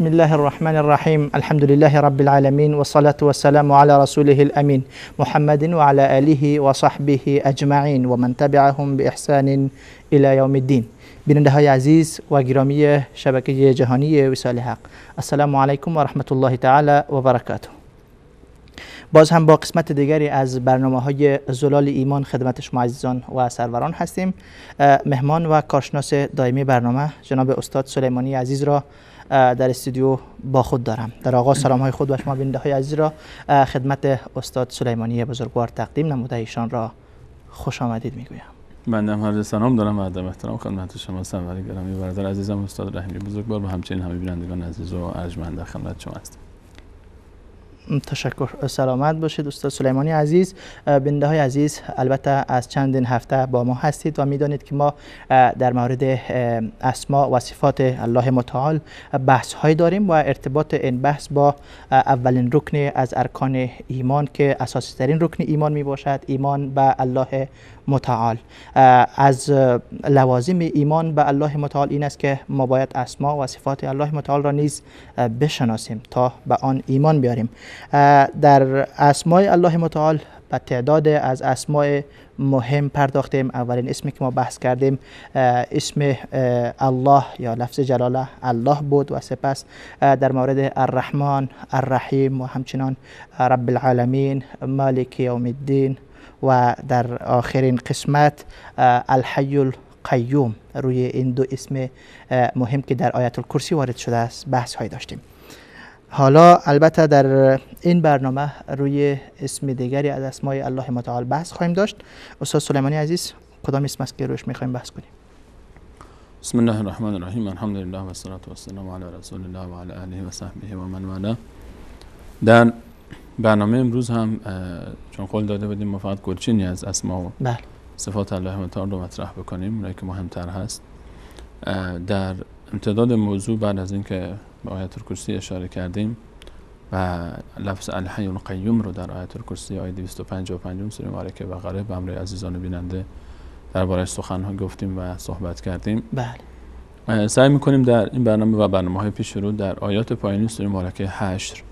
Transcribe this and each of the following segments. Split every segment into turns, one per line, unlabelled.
بسم الله الرحمن الرحيم الحمد لله رب العالمين والصلاة والسلام على رسوله الامین، محمد وعلى صحبه وصحبه و ومن تبعهم بإحسان إلى يوم الدین، بیننده های عزیز و گرامی شبکه جهانی وسال حق السلام علیکم و رحمت الله تعالی و برکاته باز هم با قسمت دیگری از برنامه های زلال ایمان خدمت شما عزیزان و سروران هستیم مهمان و کارشناس دائمی برنامه جناب استاد سلیمانی عزیز را در استودیو با خود دارم در آغاز سلام های خود و شما بیننده های عزیز را خدمت استاد سلیمانی بزرگوار تقدیم نموده ایشان را خوش آمدید میگویم
بنده هم عرض سلام دارم و ادب احترام خدمت شما سنوری گرامی برادر عزیزم استاد رحیمی بزرگوار و همچنین همه بینندگان عزیز و ارجمند در خدمت شما هستم
تشکر سلامت باشید استاد سلیمانی عزیز بنده های عزیز البته از چندین هفته با ما هستید و میدانید که ما در مورد اسما و صفات الله متعال بحث های داریم و ارتباط این بحث با اولین رکن از ارکان ایمان که اساسی ترین رکن ایمان می باشد ایمان به الله متعال از لوازم ایمان به الله متعال این است که ما باید اسما و صفات الله متعال را نیز بشناسیم تا به آن ایمان بیاریم در اسمای الله متعال به تعداد از اسماء مهم پرداختیم اولین اسمی که ما بحث کردیم اسم الله یا لفظ جلاله الله بود و سپس در مورد الرحمن الرحیم و همچنان رب العالمین مالک یوم الدین و در آخرین قسمت الحی القیوم روی این دو اسم مهم که در آیت الکرسی وارد شده است بحث های داشتیم حالا البته در این برنامه روی اسم دیگری از اسمای الله متعال بحث خواهیم داشت استاد سلیمانی عزیز کدام اسم است که روش میخوایم بحث کنیم
بسم الله الرحمن الرحیم الحمد لله و صلات و السلام علی رسول الله و علی و صحبه و من والاه در برنامه امروز هم چون قول داده بودیم ما فقط گلچینی از اسما و بله. صفات الله متعال رو مطرح بکنیم اونایی که مهمتر هست در امتداد موضوع بعد از اینکه به آیت الکرسی اشاره کردیم و لفظ الحی القیوم رو در آیت الکرسی آیه 255 سوره مبارکه بقره به امر عزیزان بیننده سخن ها گفتیم و صحبت کردیم بله سعی میکنیم در این برنامه و برنامه های پیش رو در آیات پایانی سوره مبارکه 8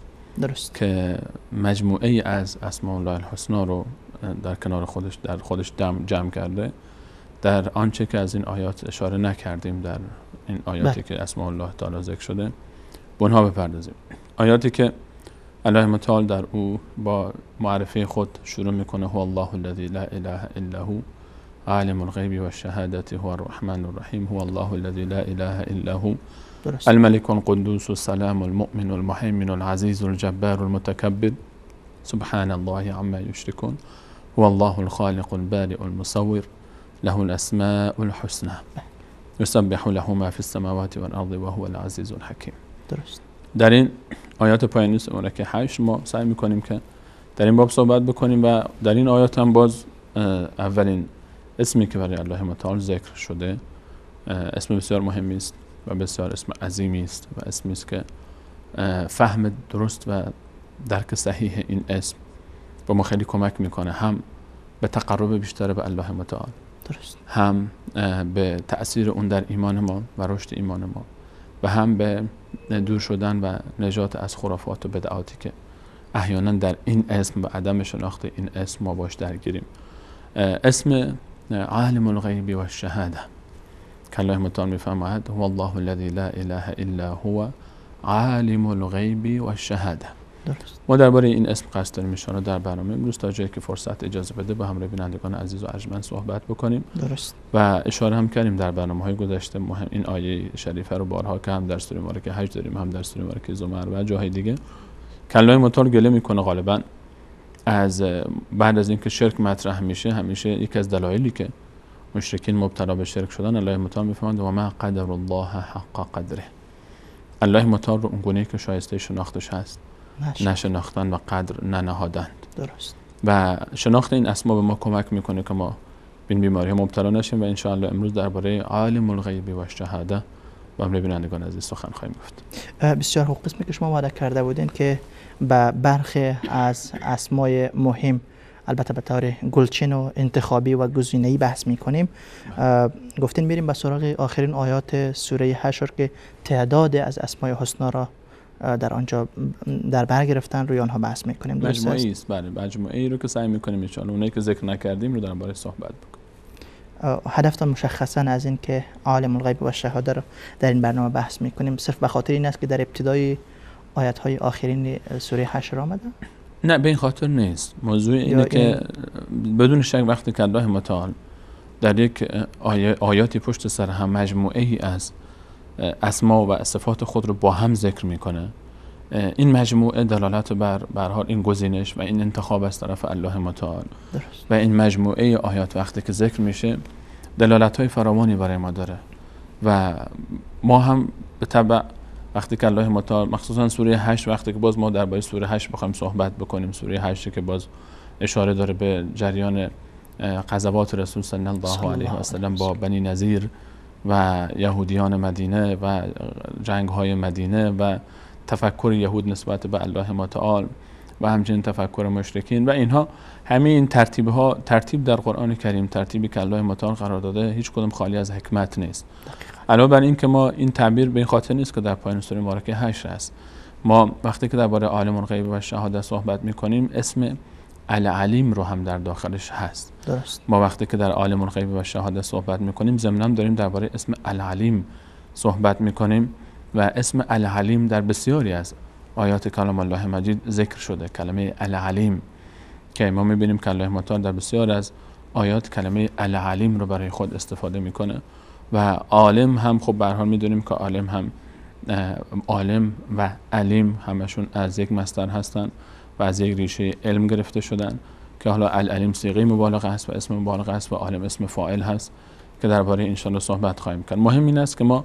درست که مجموعه از اسماء الله الحسنا رو در کنار خودش در خودش جمع کرده در آنچه که از این آیات اشاره نکردیم در این آیاتی بله. که اسماء الله تعالی ذکر شده به اونها بپردازیم آیاتی که الله متعال در او با معرفه خود شروع میکنه هو الله الذي لا اله الا هو عالم الغیب و شهادت هو الرحمن الرحیم هو الله الذي لا اله الا هو الملك القدوس السلام المؤمن المحيمن العزيز الجبار المتكبر سبحان الله عما يشركون هو الله الخالق البارئ المصور له الأسماء الحسنى يسبح له ما في السماوات والأرض وهو العزيز الحكيم درست در این آیات پایانی سوره که 8 ما سعی میکنیم که در این باب صحبت بکنیم و در این آیات هم باز اولین اسمی که برای الله متعال ذکر شده اسم بسیار مهمی است و بسیار اسم عظیمی است و اسمی است که فهم درست و درک صحیح این اسم به ما خیلی کمک میکنه هم به تقرب بیشتر به الله متعال درست. هم به تأثیر اون در ایمان ما و رشد ایمان ما و هم به دور شدن و نجات از خرافات و بدعاتی که احیانا در این اسم و عدم شناخت این اسم ما باش درگیریم اسم عالم الغیبی و شهاده که الله متعال میفرماید هو الله الذي لا اله الا هو عالم الغیب و الشهاده درست. ما درباره این اسم قصد داریم ان در برنامه امروز تا جایی که فرصت اجازه بده با همراه بینندگان عزیز و ارجمند صحبت بکنیم درست و اشاره هم کردیم در برنامه های گذشته مهم این آیه شریفه رو بارها که هم در سوره مبارکه حج داریم هم در سوره مبارکه زمر و جاهای دیگه کلای موتور گله میکنه غالبا از بعد از اینکه شرک مطرح میشه همیشه یکی از دلایلی که مشرکین مبتلا به شرک شدن الله متعال میفهمند و ما قدر الله حق قدره الله متعال رو اونگونه که شایسته شناختش هست نشناختن و قدر ننهادند درست و شناخت این اسما به ما کمک میکنه که ما بین بیماری مبتلا نشیم و انشاءالله امروز درباره عالم الغیبی و شهاده و هم بینندگان عزیز سخن خواهیم گفت
بسیار خوب قسمی که شما وعده کرده بودین که به برخی از اسمای مهم البته به طور گلچین و انتخابی و گزینه‌ای بحث میکنیم گفتین میریم به سراغ آخرین آیات سوره حشر که تعداد از اسمای حسنا را در آنجا در بر گرفتن روی آنها بحث میکنیم مجموعه است
بله مجموعه ای رو که سعی میکنیم ان اونایی که ذکر نکردیم رو درباره صحبت
بکنیم هدفتان مشخصا از این که عالم الغیب و شهاده رو در این برنامه بحث میکنیم صرف به خاطر این است که در ابتدای آیت های آخرین سوره حشر آمده
نه به این خاطر نیست موضوع اینه که بدون شک وقتی که الله متعال در یک آیاتی پشت سر هم مجموعه ای است. اسما و صفات خود رو با هم ذکر میکنه این مجموعه دلالت بر بر این گزینش و این انتخاب از طرف الله متعال و این مجموعه آیات وقتی که ذکر میشه دلالت های فراوانی برای ما داره و ما هم به طبع وقتی که الله متعال مخصوصا سوره 8 وقتی که باز ما درباره سوره 8 بخوایم صحبت بکنیم سوره 8 که باز اشاره داره به جریان قذبات رسول صلی الله علیه و سلم با بنی نظیر و یهودیان مدینه و جنگ های مدینه و تفکر یهود نسبت به الله متعال و همچنین تفکر مشرکین و اینها همه این ترتیب ها ترتیب در قرآن کریم ترتیبی که الله متعال قرار داده هیچ کدوم خالی از حکمت نیست علاوه بر این که ما این تعبیر به این خاطر نیست که در پایان سوره مبارکه 8 است ما وقتی که درباره عالم غیب و شهادت صحبت می کنیم اسم العلیم رو هم در داخلش هست درست. ما وقتی که در عالم الغیب و شهاده صحبت میکنیم ضمنا داریم درباره اسم العلیم صحبت میکنیم و اسم العلیم در بسیاری از آیات کلام الله مجید ذکر شده کلمه العلیم که ما میبینیم که الله متعال در بسیار از آیات کلمه العلیم رو برای خود استفاده میکنه و عالم هم خب به میدونیم که عالم هم عالم و علیم همشون از یک مستر هستن و از یک ریشه علم گرفته شدن که حالا العلیم سیغی مبالغه است و اسم مبالغه است و عالم اسم فاعل هست که درباره شان صحبت خواهیم کرد مهم این است که ما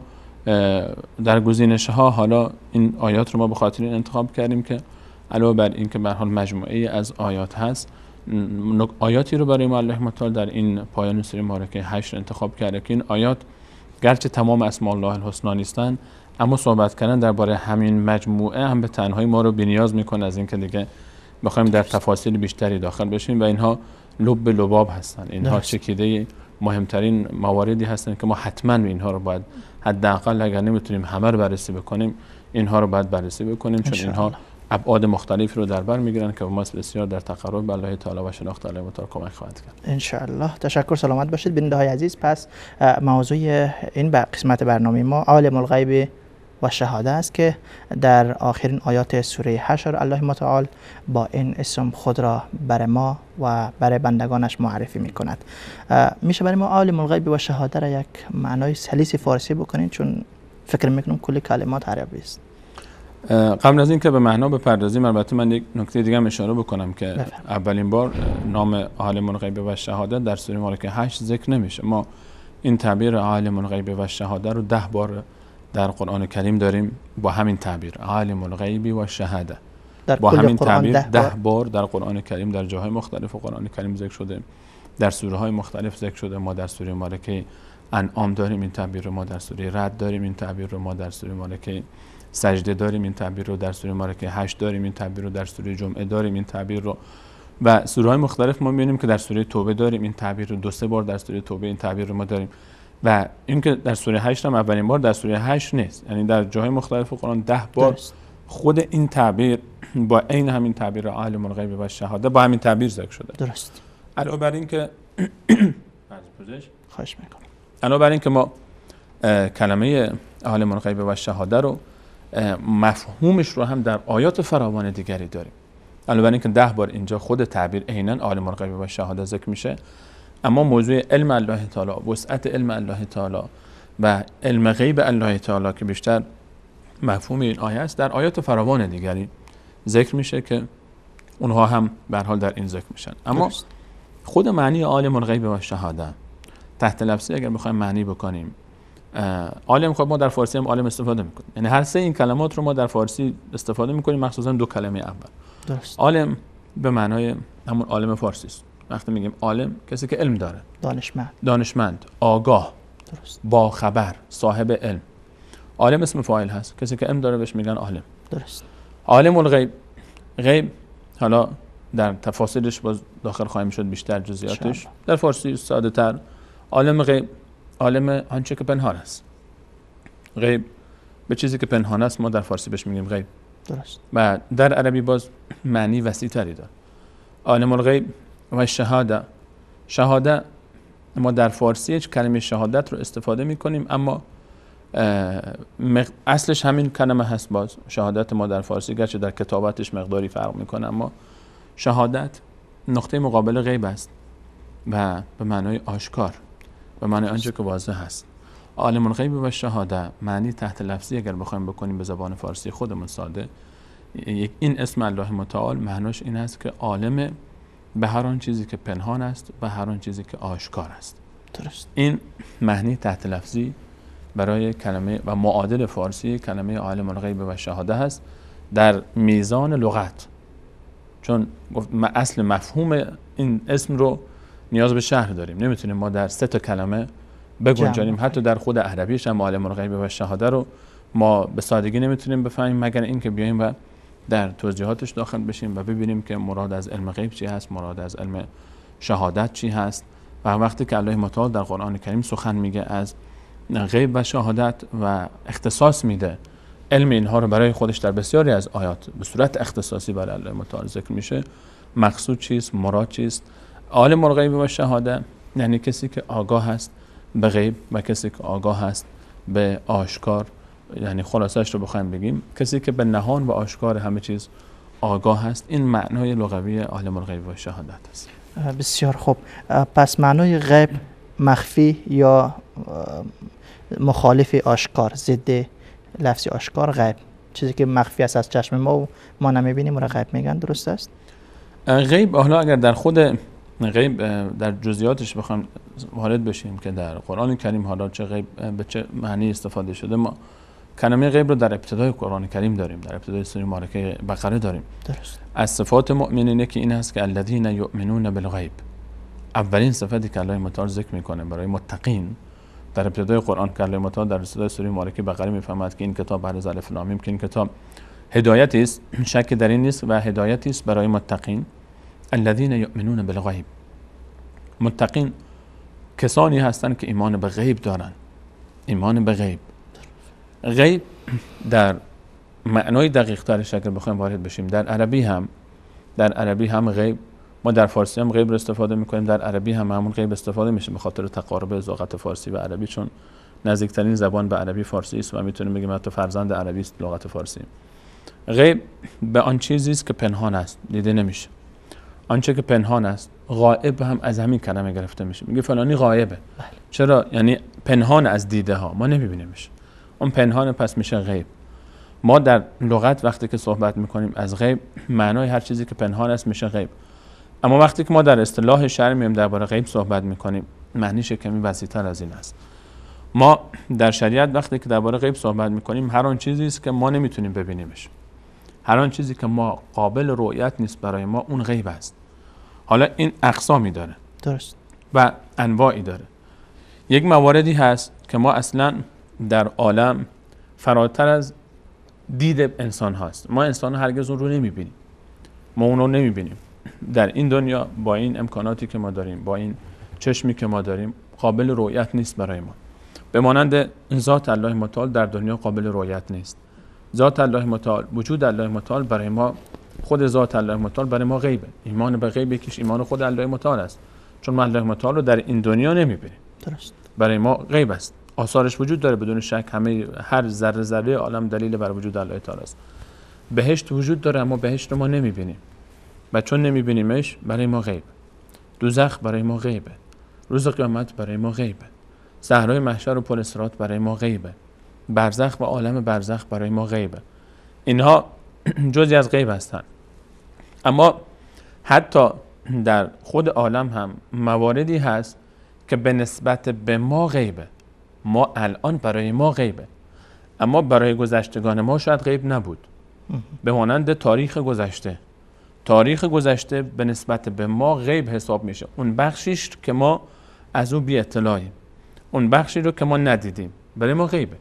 در گزینش ها حالا این آیات رو ما به خاطر این انتخاب کردیم که علاوه بر این که حال مجموعه از آیات هست آیاتی رو برای الله مطال در این پایان سری مارکه هشت انتخاب کرده که این آیات گرچه تمام اسم الله الحسنا نیستن اما صحبت کردن درباره همین مجموعه هم به تنهایی ما رو بینیاز میکنه از اینکه دیگه بخوایم در تفاصیل بیشتری داخل بشیم و اینها لب لباب هستن اینها چکیده مهمترین مواردی هستن که ما حتما اینها رو باید حداقل اگر نمیتونیم همه رو بررسی بکنیم اینها رو باید بررسی بکنیم چون اینها ابعاد مختلفی رو در بر میگیرن که ما بسیار در تقرب به الله تعالی و شناخت الله
کمک خواهد کرد ان تشکر سلامت باشید بیننده های عزیز پس موضوع این قسمت برنامه ما عالم الغیب و شهاده است که در آخرین آیات سوره حشر الله متعال با این اسم خود را بر ما و برای بندگانش معرفی می کند میشه برای ما عالم الغیب و شهاده را یک معنای سلیس فارسی بکنید چون فکر میکنم کل کلمات عربی است
قبل از اینکه به معنا بپردازیم البته من یک نکته دیگه هم اشاره بکنم که اولین بار نام عالم الغیب و شهاده در سوره مالک 8 ذکر نمیشه ما این تعبیر عالم الغیب و شهاده رو ده بار در قرآن کریم داریم با همین تعبیر عالم الغیبی و شهاده در با همین تعبیر ده بار. در قرآن کریم در جاهای مختلف و قرآن کریم ذکر شده در سوره های مختلف ذکر شده ما در سوره مالکه انعام داریم این تعبیر رو ما در سوره رد داریم این تعبیر رو ما در سوره مالکه سجده داریم این تعبیر رو در سوره مالکه هشت داریم این تعبیر رو در سوره جمعه داریم این تعبیر رو و سوره های مختلف ما میبینیم که در سوره توبه داریم این تعبیر رو دو سه بار در سوره توبه این تعبیر رو ما داریم و این که در سوره 8 هم اولین بار در سوره 8 نیست یعنی در جاهای مختلف قرآن ده بار خود این تعبیر با عین همین تعبیر عالم الغیب و شهاده با همین تعبیر ذکر شده درست علاوه بر این که خواهش میکنم علاوه بر این که ما کلمه عالم الغیب و شهاده رو مفهومش رو هم در آیات فراوان دیگری داریم علاوه بر اینکه ده بار اینجا خود تعبیر عینا عالم الغیب و شهاده ذکر میشه اما موضوع علم الله تعالی وسعت علم الله تعالی و علم غیب الله تعالی که بیشتر مفهوم این آیه است در آیات فراوان دیگری ذکر میشه که اونها هم به حال در این ذکر میشن اما خود معنی عالم غیب و شهاده تحت لفظی اگر بخوایم معنی بکنیم عالم خب ما در فارسی هم عالم استفاده میکنیم یعنی هر سه این کلمات رو ما در فارسی استفاده میکنیم مخصوصا دو کلمه اول عالم به معنای همون عالم فارسی است وقتی میگیم عالم کسی که علم داره دانشمند دانشمند آگاه درست با خبر صاحب علم عالم اسم فاعل هست کسی که علم داره بهش میگن عالم درست عالم الغیب غیب حالا در تفاصیلش باز داخل خواهیم شد بیشتر جزئیاتش در فارسی ساده تر عالم غیب عالم آنچه که پنهان است غیب به چیزی که پنهان است ما در فارسی بهش میگیم غیب درست و در عربی باز معنی وسیع تری داره عالم الغیب و شهاده شهاده ما در فارسی کلمه شهادت رو استفاده می کنیم اما اصلش همین کلمه هست باز شهادت ما در فارسی گرچه در کتابتش مقداری فرق میکنه اما شهادت نقطه مقابل غیب است و به معنای آشکار به معنای آنچه که واضح هست عالم غیب و شهاده معنی تحت لفظی اگر بخوایم بکنیم به زبان فارسی خودمون ساده این اسم الله متعال معناش این است که عالم به هر آن چیزی که پنهان است و هر آن چیزی که آشکار است درست این معنی تحت لفظی برای کلمه و معادل فارسی کلمه عالم الغیب و شهاده است در میزان لغت چون گفت اصل مفهوم این اسم رو نیاز به شهر داریم نمیتونیم ما در سه تا کلمه بگنجانیم حتی در خود عربیش هم عالم الغیب و شهاده رو ما به سادگی نمیتونیم بفهمیم مگر اینکه بیایم و در توضیحاتش داخل بشیم و ببینیم که مراد از علم غیب چی هست مراد از علم شهادت چی هست و وقتی که الله متعال در قرآن کریم سخن میگه از غیب و شهادت و اختصاص میده علم اینها رو برای خودش در بسیاری از آیات به صورت اختصاصی برای الله متعال ذکر میشه مقصود چیست مراد چیست عالم الغیب و شهاده یعنی کسی که آگاه هست به غیب و کسی که آگاه هست به آشکار یعنی خلاصش رو بخوایم بگیم کسی که به نهان و آشکار همه چیز آگاه هست این معنای لغوی عالم الغیب و شهادت است
بسیار خوب پس معنای غیب مخفی یا مخالف آشکار ضد لفظ آشکار غیب چیزی که مخفی است از چشم ما و ما نمیبینیم را غیب میگن درست است
غیب حالا اگر در خود غیب در جزئیاتش بخوام وارد بشیم که در قرآن کریم حالا چه غیب به چه معنی استفاده شده ما کلمه غیب رو در ابتدای قرآن کریم داریم در ابتدای سوره مبارکه بقره داریم درست از صفات مؤمنینه که این هست که الذین یؤمنون بالغیب اولین صفتی که الله متعال ذکر میکنه برای متقین در ابتدای قرآن کریم در ابتدای سوره مبارکه بقره میفهمد که این کتاب بر از الف که این کتاب هدایتی است شک در این نیست و هدایتی است برای متقین الذین یؤمنون بالغیب متقین کسانی هستند که ایمان به غیب دارند ایمان به غیب غیب در معنای دقیق تر شکل بخوایم وارد بشیم در عربی هم در عربی هم غیب ما در فارسی هم غیب رو استفاده میکنیم در عربی هم همون غیب استفاده میشه به خاطر تقارب لغت فارسی و عربی چون نزدیکترین زبان به عربی فارسی است و میتونیم بگیم حتی فرزند عربی است لغت فارسی غیب به آن چیزی است که پنهان است دیده نمیشه آنچه که پنهان است غائب هم از همین کلمه گرفته میشه میگه فلانی غایبه بله. چرا یعنی پنهان از دیده ها ما نمیبینیمش اون پنهان پس میشه غیب ما در لغت وقتی که صحبت میکنیم از غیب معنای هر چیزی که پنهان است میشه غیب اما وقتی که ما در اصطلاح شر میایم درباره غیب صحبت میکنیم معنیش کمی وسیعتر از این است ما در شریعت وقتی که درباره غیب صحبت میکنیم هر آن چیزی است که ما نمیتونیم ببینیمش هر آن چیزی که ما قابل رؤیت نیست برای ما اون غیب است حالا این اقسامی داره درست و انواعی داره یک مواردی هست که ما اصلا در عالم فراتر از دید انسان هاست ما انسان هرگز اون رو نمیبینیم ما اون رو نمیبینیم در این دنیا با این امکاناتی که ما داریم با این چشمی که ما داریم قابل رؤیت نیست برای ما به مانند ذات الله متعال در دنیا قابل رؤیت نیست ذات الله متعال وجود الله متعال برای ما خود ذات الله متعال برای ما غیبه ایمان به غیب یکیش ایمان خود الله متعال است چون ما الله متعال رو در این دنیا نمیبینیم درست برای ما غیب است آثارش وجود داره بدون شک همه هر ذره ذره عالم دلیل بر وجود الله تعالی است بهشت وجود داره اما بهشت رو ما نمیبینیم و چون نمیبینیمش برای ما غیب دوزخ برای ما غیبه روز قیامت برای ما غیبه صحرای محشر و پل برای ما غیبه برزخ و عالم برزخ برای ما غیبه اینها جزی از غیب هستند اما حتی در خود عالم هم مواردی هست که به نسبت به ما غیبه ما الان برای ما غیبه اما برای گذشتگان ما شاید غیب نبود به مانند تاریخ گذشته تاریخ گذشته به نسبت به ما غیب حساب میشه اون بخشیش که ما از او بی اطلاعیم اون بخشی رو که ما ندیدیم برای ما غیبه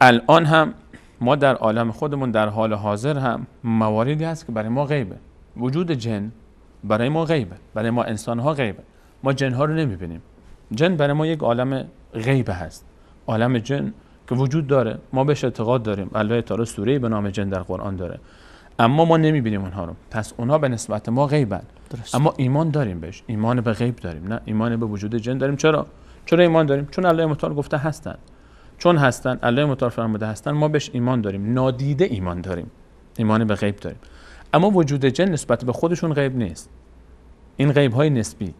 الان هم ما در عالم خودمون در حال حاضر هم مواردی هست که برای ما غیبه وجود جن برای ما غیبه برای ما انسان ها غیبه ما جن ها رو نمیبینیم جن برای ما یک عالم غیب هست عالم جن که وجود داره ما بهش اعتقاد داریم الله تعالی سوره به نام جن در قرآن داره اما ما نمیبینیم اونها رو پس اونها به نسبت ما غیبن درست. اما ایمان داریم بهش ایمان به غیب داریم نه ایمان به وجود جن داریم چرا چرا ایمان داریم چون الله متعال گفته هستن چون هستن الله متعال فرموده هستن ما بهش ایمان داریم نادیده ایمان داریم ایمان به غیب داریم اما وجود جن نسبت به خودشون غیب نیست این غیب های نسبی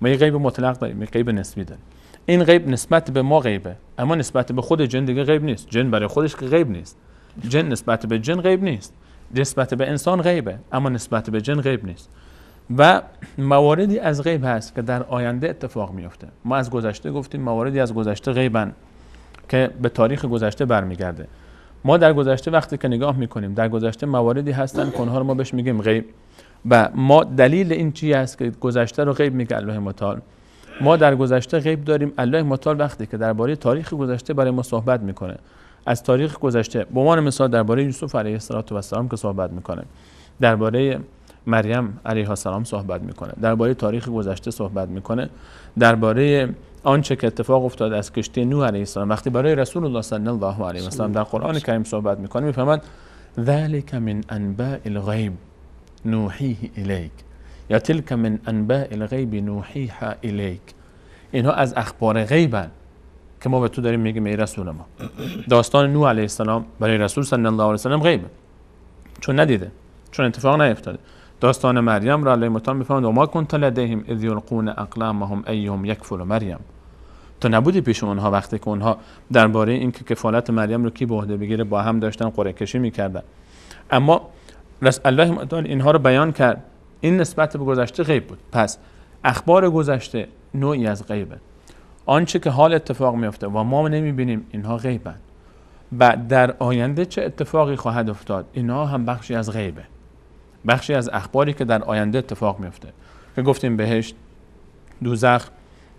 ما یه غیب مطلق داریم یه غیب نسبی داریم این غیب نسبت به ما غیبه اما نسبت به خود جن دیگه غیب نیست جن برای خودش که غیب نیست جن نسبت به جن غیب نیست نسبت به انسان غیبه اما نسبت به جن غیب نیست و مواردی از غیب هست که در آینده اتفاق میفته ما از گذشته گفتیم مواردی از گذشته غیبن که به تاریخ گذشته برمیگرده ما در گذشته وقتی که نگاه میکنیم در گذشته مواردی هستن که ما بهش میگیم غیب و ما دلیل این چی است که گذشته رو غیب میگه الله متعال ما در گذشته غیب داریم الله مطال وقتی که درباره تاریخ گذشته برای ما صحبت میکنه از تاریخ گذشته به عنوان مثال درباره یوسف علیه السلام که صحبت میکنه درباره مریم علیه السلام صحبت میکنه درباره تاریخ گذشته صحبت میکنه درباره آنچه که اتفاق افتاد از کشتی نوح علیه السلام وقتی برای رسول الله صلی الله علیه و سلم در قرآن کریم صحبت میکنه میفهمد ذلک من انباء الغیب نوحیه الیک یا تلک من انباء الغیب نوحیها الیک اینها از اخبار غیبن که ما به تو داریم میگیم ای رسول ما داستان نو علیه السلام برای رسول صلی الله علیه وسلم غیبه چون ندیده چون اتفاق نیفتاده داستان مریم را علیه مطلب میفهمند و ما کنت لدیهم اذ یلقون اقلامهم ایهم یکفل مریم تو نبودی پیش اونها وقتی که اونها درباره اینکه کفالت مریم رو کی به عهده بگیره با هم داشتن قرعه کشی میکردن اما رسول الله اینها رو بیان کرد این نسبت به گذشته غیب بود پس اخبار گذشته نوعی از غیبه آنچه که حال اتفاق میفته و ما نمیبینیم اینها غیبند و در آینده چه اتفاقی خواهد افتاد اینها هم بخشی از غیبه بخشی از اخباری که در آینده اتفاق میفته که گفتیم بهشت دوزخ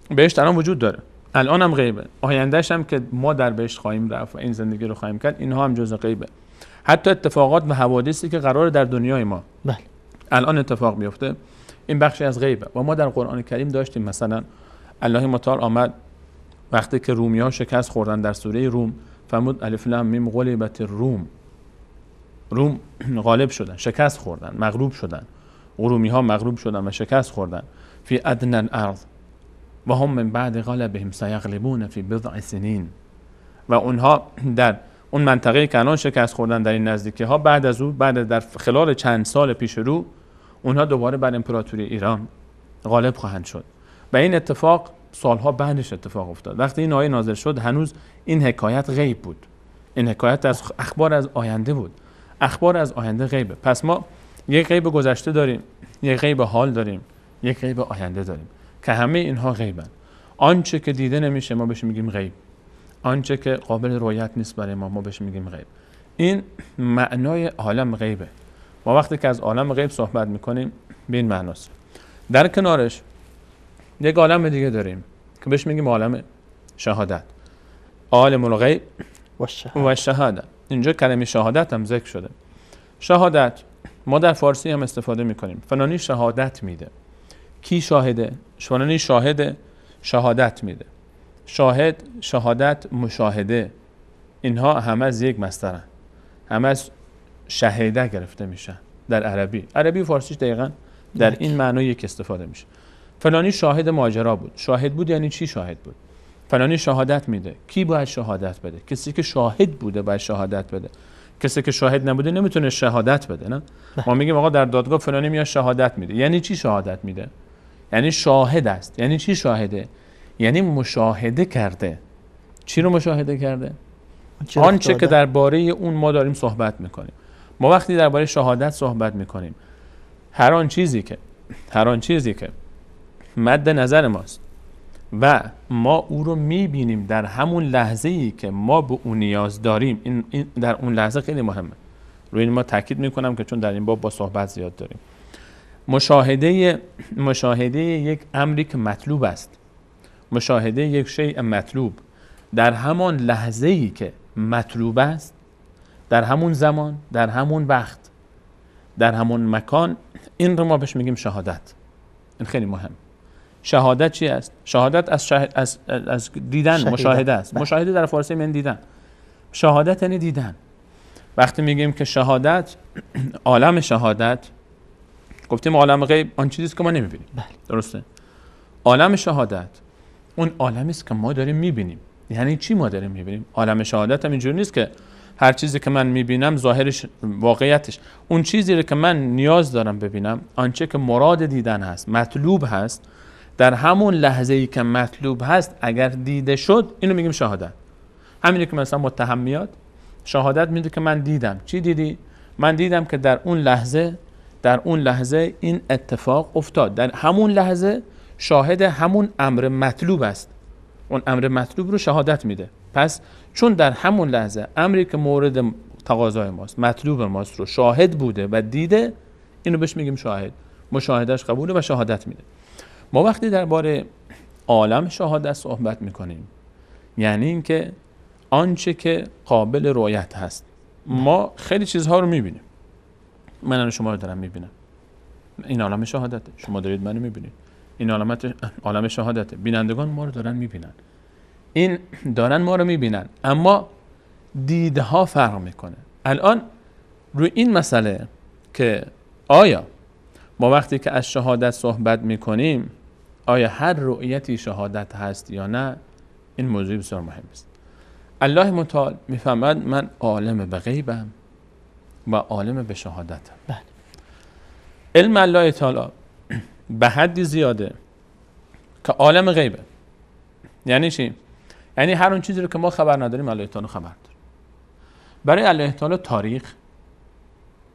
بهشت الان وجود داره الان هم غیبه آیندهش هم که ما در بهشت خواهیم رفت و این زندگی رو خواهیم کرد اینها هم جزء غیبه حتی اتفاقات و حوادثی که قرار در دنیای ما بله الان اتفاق میفته این بخشی از غیبه و ما در قرآن کریم داشتیم مثلا الله متعال آمد وقتی که رومی ها شکست خوردن در سوره روم فرمود الف لام میم غلبت روم روم غالب شدن شکست خوردن مغلوب شدن رومی ها مغلوب شدن و شکست خوردن فی ادن الارض و هم من بعد غلبهم سیغلبون فی بضع سنین و اونها در اون منطقه که الان شکست خوردن در این نزدیکی ها بعد از او بعد در خلال چند سال پیش رو اونها دوباره بر امپراتوری ایران غالب خواهند شد و این اتفاق سالها بعدش اتفاق افتاد وقتی این آیه نازل شد هنوز این حکایت غیب بود این حکایت از اخبار از آینده بود اخبار از آینده غیبه پس ما یک غیب گذشته داریم یک غیب حال داریم یک غیب آینده داریم که همه اینها غیبن آنچه که دیده نمیشه ما بهش میگیم غیب آنچه که قابل رویت نیست برای ما ما بهش میگیم غیب این معنای عالم غیبه ما وقتی که از عالم غیب صحبت میکنیم به این معناست در کنارش یک عالم دیگه داریم که بهش میگیم عالم شهادت عالم الغیب و شهادت. اینجا کلمه شهادت هم ذکر شده شهادت ما در فارسی هم استفاده میکنیم فنانی شهادت میده کی شاهده فنانی شاهده شهادت میده شاهد شهادت مشاهده اینها همه از یک مسترن همه از شهیده گرفته میشه در عربی عربی و فارسیش دقیقا در این معنی یک استفاده میشه فلانی شاهد ماجرا بود شاهد بود یعنی چی شاهد بود فلانی شهادت میده کی باید شهادت بده کسی که شاهد بوده باید شهادت بده کسی که شاهد نبوده نمیتونه شهادت بده نه بله. ما میگیم آقا در دادگاه فلانی میاد شهادت میده یعنی چی شهادت میده یعنی شاهد است یعنی چی شاهده یعنی مشاهده کرده چی رو مشاهده کرده آنچه که درباره اون ما داریم صحبت میکنیم ما وقتی درباره شهادت صحبت میکنیم هر آن چیزی که هر آن چیزی که مد نظر ماست و ما او رو میبینیم در همون لحظه ای که ما به اون نیاز داریم این, در اون لحظه خیلی مهمه روی این ما تاکید میکنم که چون در این باب با صحبت زیاد داریم مشاهده مشاهده یک امری که مطلوب است مشاهده یک شیء مطلوب در همان لحظه ای که مطلوب است در همون زمان در همون وقت در همون مکان این رو ما بهش میگیم شهادت این خیلی مهم شهادت چی است شهادت از, شه... از... دیدن مشاهده است بله. مشاهده در فارسی من دیدن شهادت یعنی دیدن وقتی میگیم که شهادت عالم شهادت گفتیم عالم غیب آن چیزی که ما نمیبینیم بله. درسته عالم شهادت اون عالمی است که ما داریم میبینیم یعنی چی ما داریم میبینیم عالم شهادت هم اینجوری نیست که هر چیزی که من میبینم ظاهرش واقعیتش اون چیزی که من نیاز دارم ببینم آنچه که مراد دیدن هست مطلوب هست در همون لحظه ای که مطلوب هست اگر دیده شد اینو میگیم شهادت همینه که مثلا متهم میاد شهادت میده که من دیدم چی دیدی من دیدم که در اون لحظه در اون لحظه این اتفاق افتاد در همون لحظه شاهد همون امر مطلوب است اون امر مطلوب رو شهادت میده پس چون در همون لحظه امری که مورد تقاضای ماست مطلوب ماست رو شاهد بوده و دیده اینو بهش میگیم شاهد مشاهدش قبوله و شهادت میده ما وقتی درباره عالم شهادت صحبت میکنیم یعنی اینکه آنچه که قابل رؤیت هست ما خیلی چیزها رو میبینیم من شما رو دارم میبینم این عالم شهادته شما دارید منو میبینید این عالمت عالم شهادته بینندگان ما رو دارن میبینن این دارن ما رو میبینن اما دیده ها فرق میکنه الان روی این مسئله که آیا ما وقتی که از شهادت صحبت میکنیم آیا هر رؤیتی شهادت هست یا نه این موضوع بسیار مهم است الله متعال میفهمد من عالم به غیبم و عالم به شهادتم بله. علم الله تعالی به حدی زیاده که عالم غیبه یعنی چی یعنی هر اون چیزی رو که ما خبر نداریم الله تعالی خبر داره برای الله تعالی تاریخ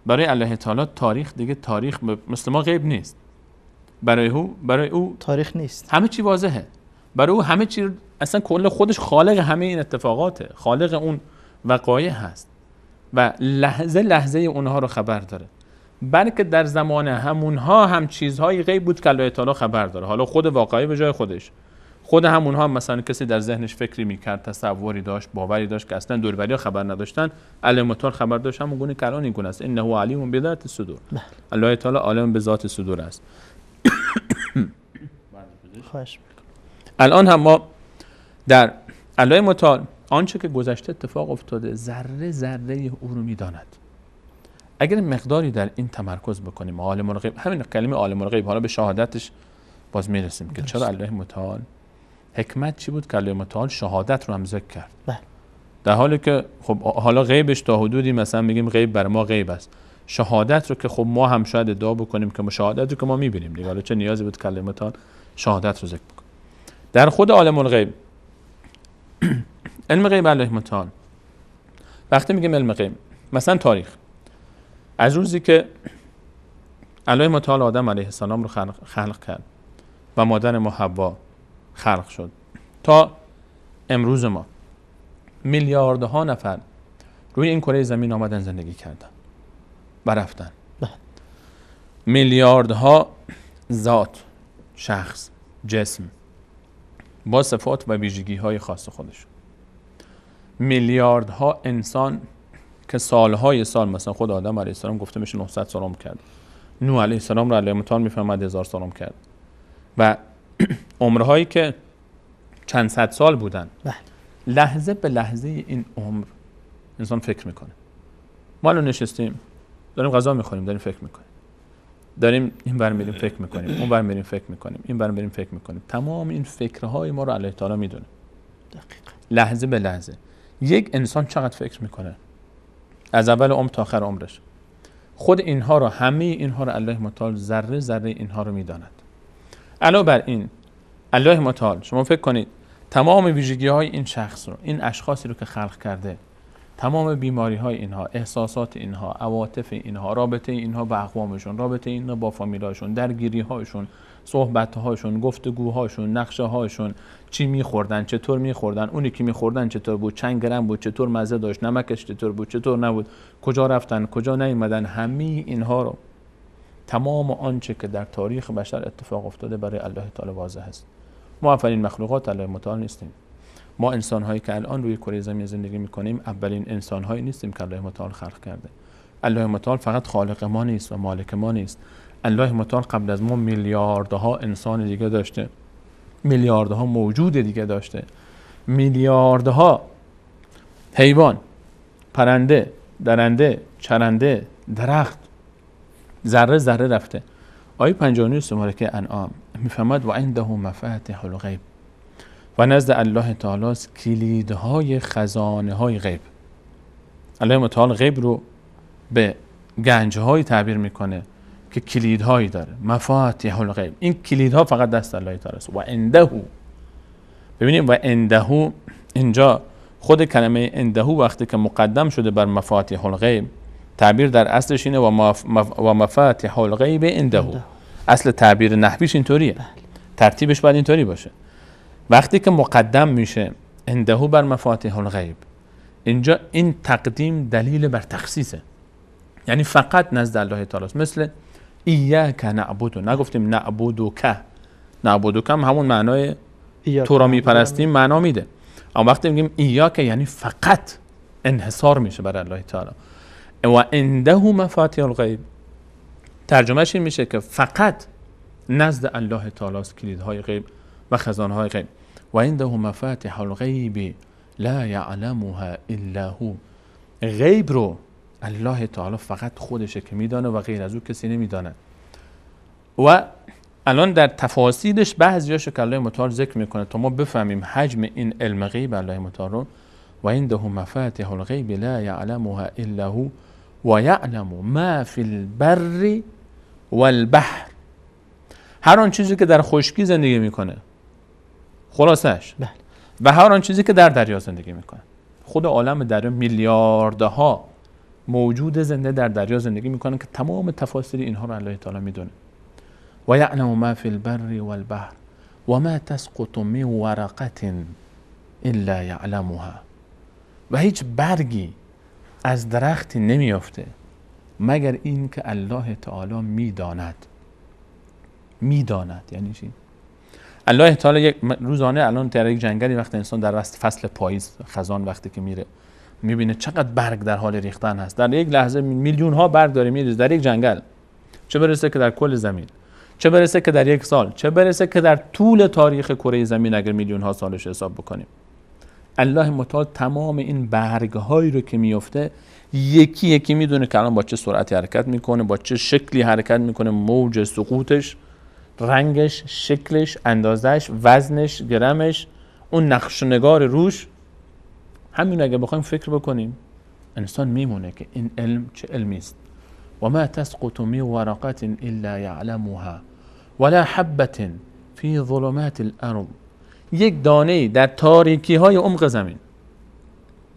برای الله تعالی تاریخ دیگه تاریخ مثل ما غیب نیست برای او برای او تاریخ نیست همه چی واضحه برای او همه چی اصلا کل خودش خالق همه این اتفاقاته خالق اون وقایع هست و لحظه لحظه اونها رو خبر داره بلکه در زمان همونها هم چیزهای غیب بود که الله تعالی خبر داره حالا خود واقعی به جای خودش خود همونها هم مثلا کسی در ذهنش فکری میکرد تصوری داشت باوری داشت که اصلا ها خبر نداشتن موتور خبر داشت همون گونه کران این گونه است انه علیم به ذات صدور بله. الله تعالی عالم به ذات صدور است الان هم ما در الله متعال آنچه که گذشته اتفاق افتاده ذره ذره او رو میداند اگر مقداری در این تمرکز بکنیم عالم الغیب همین کلمه عالم الغیب حالا به شهادتش باز میرسیم که چرا الله متعال حکمت چی بود که تعال شهادت رو هم ذکر کرد بله. در حالی که خب حالا غیبش تا حدودی مثلا میگیم غیب بر ما غیب است شهادت رو که خب ما هم شاید ادعا بکنیم که ما شهادت رو که ما میبینیم دیگه حالا چه نیازی بود که تعال شهادت رو ذکر بکنه در خود عالم الغیب علم غیب الله متعال وقتی میگیم علم غیب مثلا تاریخ از روزی که الله متعال آدم علیه السلام رو خلق, خلق کرد و مادر ما خلق شد تا امروز ما میلیاردها نفر روی این کره زمین آمدن زندگی کردن و رفتن بله. میلیاردها ذات شخص جسم با صفات و ویژگی های خاص خودش میلیاردها انسان که سالهای سال مثلا خود آدم علیه السلام گفته میشه 900 سال عمر کرد نو علیه السلام را علیه متعال میفهمد هزار سال عمر کرد و عمرهایی که چند صد سال بودن بله. لحظه به لحظه این عمر انسان فکر میکنه ما الان نشستیم داریم غذا میخوریم داریم فکر میکنیم داریم این بر میریم فکر میکنیم اون بر میریم فکر میکنیم این بر میریم فکر میکنیم تمام این فکرهای ما رو الله تعالی میدونه دقیقا. لحظه به لحظه یک انسان چقدر فکر میکنه از اول عمر تا آخر عمرش خود اینها رو همه اینها رو الله متعال ذره ذره اینها رو میداند علاوه بر این الله متعال شما فکر کنید تمام ویژگی های این شخص رو این اشخاصی رو که خلق کرده تمام بیماری های اینها احساسات اینها عواطف اینها رابطه اینها با اقوامشون رابطه اینها با فامیلاشون درگیری هاشون، صحبت هاشون گفتگوهاشون نقشه هاشون چی میخوردن چطور میخوردن اونی که میخوردن چطور بود چند گرم بود چطور مزه داشت نمکش چطور بود چطور نبود کجا رفتن کجا نیومدن همه اینها رو تمام آنچه که در تاریخ بشر اتفاق افتاده برای الله تعالی واضح است ما اولین مخلوقات الله متعال نیستیم ما انسان هایی که الان روی کره زمین زندگی می کنیم اولین انسان هایی نیستیم که الله متعال خلق کرده الله متعال فقط خالق ما نیست و مالک ما نیست الله متعال قبل از ما میلیاردها انسان دیگه داشته میلیاردها موجود دیگه داشته میلیاردها حیوان پرنده درنده چرنده درخت ذره ذره رفته آیه 59 سوره که انعام میفهمد و عنده مفاتح الغیب و نزد الله تعالی کلیدهای خزانه های غیب الله متعال غیب رو به گنجهایی تعبیر میکنه که کلیدهایی داره مفاتیح الغیب این کلیدها فقط دست الله تعالی است و عنده ببینیم و عنده اینجا خود کلمه عنده وقتی که مقدم شده بر مفاتیح الغیب تعبیر در اصلش اینه و, مف... مفاتح الغیب اصل تعبیر نحویش اینطوریه بله. ترتیبش باید اینطوری باشه وقتی که مقدم میشه اندهو بر مفاتح الغیب اینجا این تقدیم دلیل بر تخصیصه یعنی فقط نزد الله تعالی مثل ایاک نعبدو نگفتیم نعبدو که نعبدو همون معنای تو را میپرستیم معنا میده اما وقتی میگیم ایاک یعنی فقط انحصار میشه بر الله تعالی و عنده مفاتیح الغیب ترجمهش این میشه که فقط نزد الله تعالی است کلیدهای غیب و خزانه های غیب و عنده مفاتیح الغیب لا یعلمها الا هو غیب رو الله تعالی فقط خودشه که میدانه و غیر از او کسی نمیدانه و الان در تفاصیلش بعضیاشو که الله متعال ذکر میکنه تا ما بفهمیم حجم این علم غیب الله متعال رو و عنده مفاتیح الغیب لا یعلمها الا هو و یعلم ما فی البر والبحر هر آن چیزی که در خشکی زندگی میکنه خلاصش بله. و هر آن چیزی که در دریا زندگی میکنه خود عالم دریا میلیاردها موجود زنده در دریا زندگی میکنه که تمام تفاصیل اینها رو الله تعالی میدونه و یعلم ما فی البر والبحر و ما تسقط من ورقه الا یعلمها و هیچ برگی از درختی نمیافته مگر این که الله تعالی میداند میداند یعنی چی الله تعالی یک روزانه الان در یک جنگلی وقتی انسان در فصل پاییز خزان وقتی که میره میبینه چقدر برگ در حال ریختن هست در یک لحظه میلیون ها برگ داره میریزه در یک جنگل چه برسه که در کل زمین چه برسه که در یک سال چه برسه که در طول تاریخ کره زمین اگر میلیون ها سالش حساب بکنیم الله متعال تمام این برگ هایی رو که میفته یکی یکی میدونه که الان با چه سرعتی حرکت میکنه با چه شکلی حرکت میکنه موج سقوطش رنگش شکلش اندازش وزنش گرمش اون نقش نگار روش همین اگه بخوایم فکر بکنیم انسان میمونه که این علم چه علمی است و ما تسقط می ورقه الا يعلمها ولا حبه في ظلمات الارض یک دانه در تاریکی های عمق زمین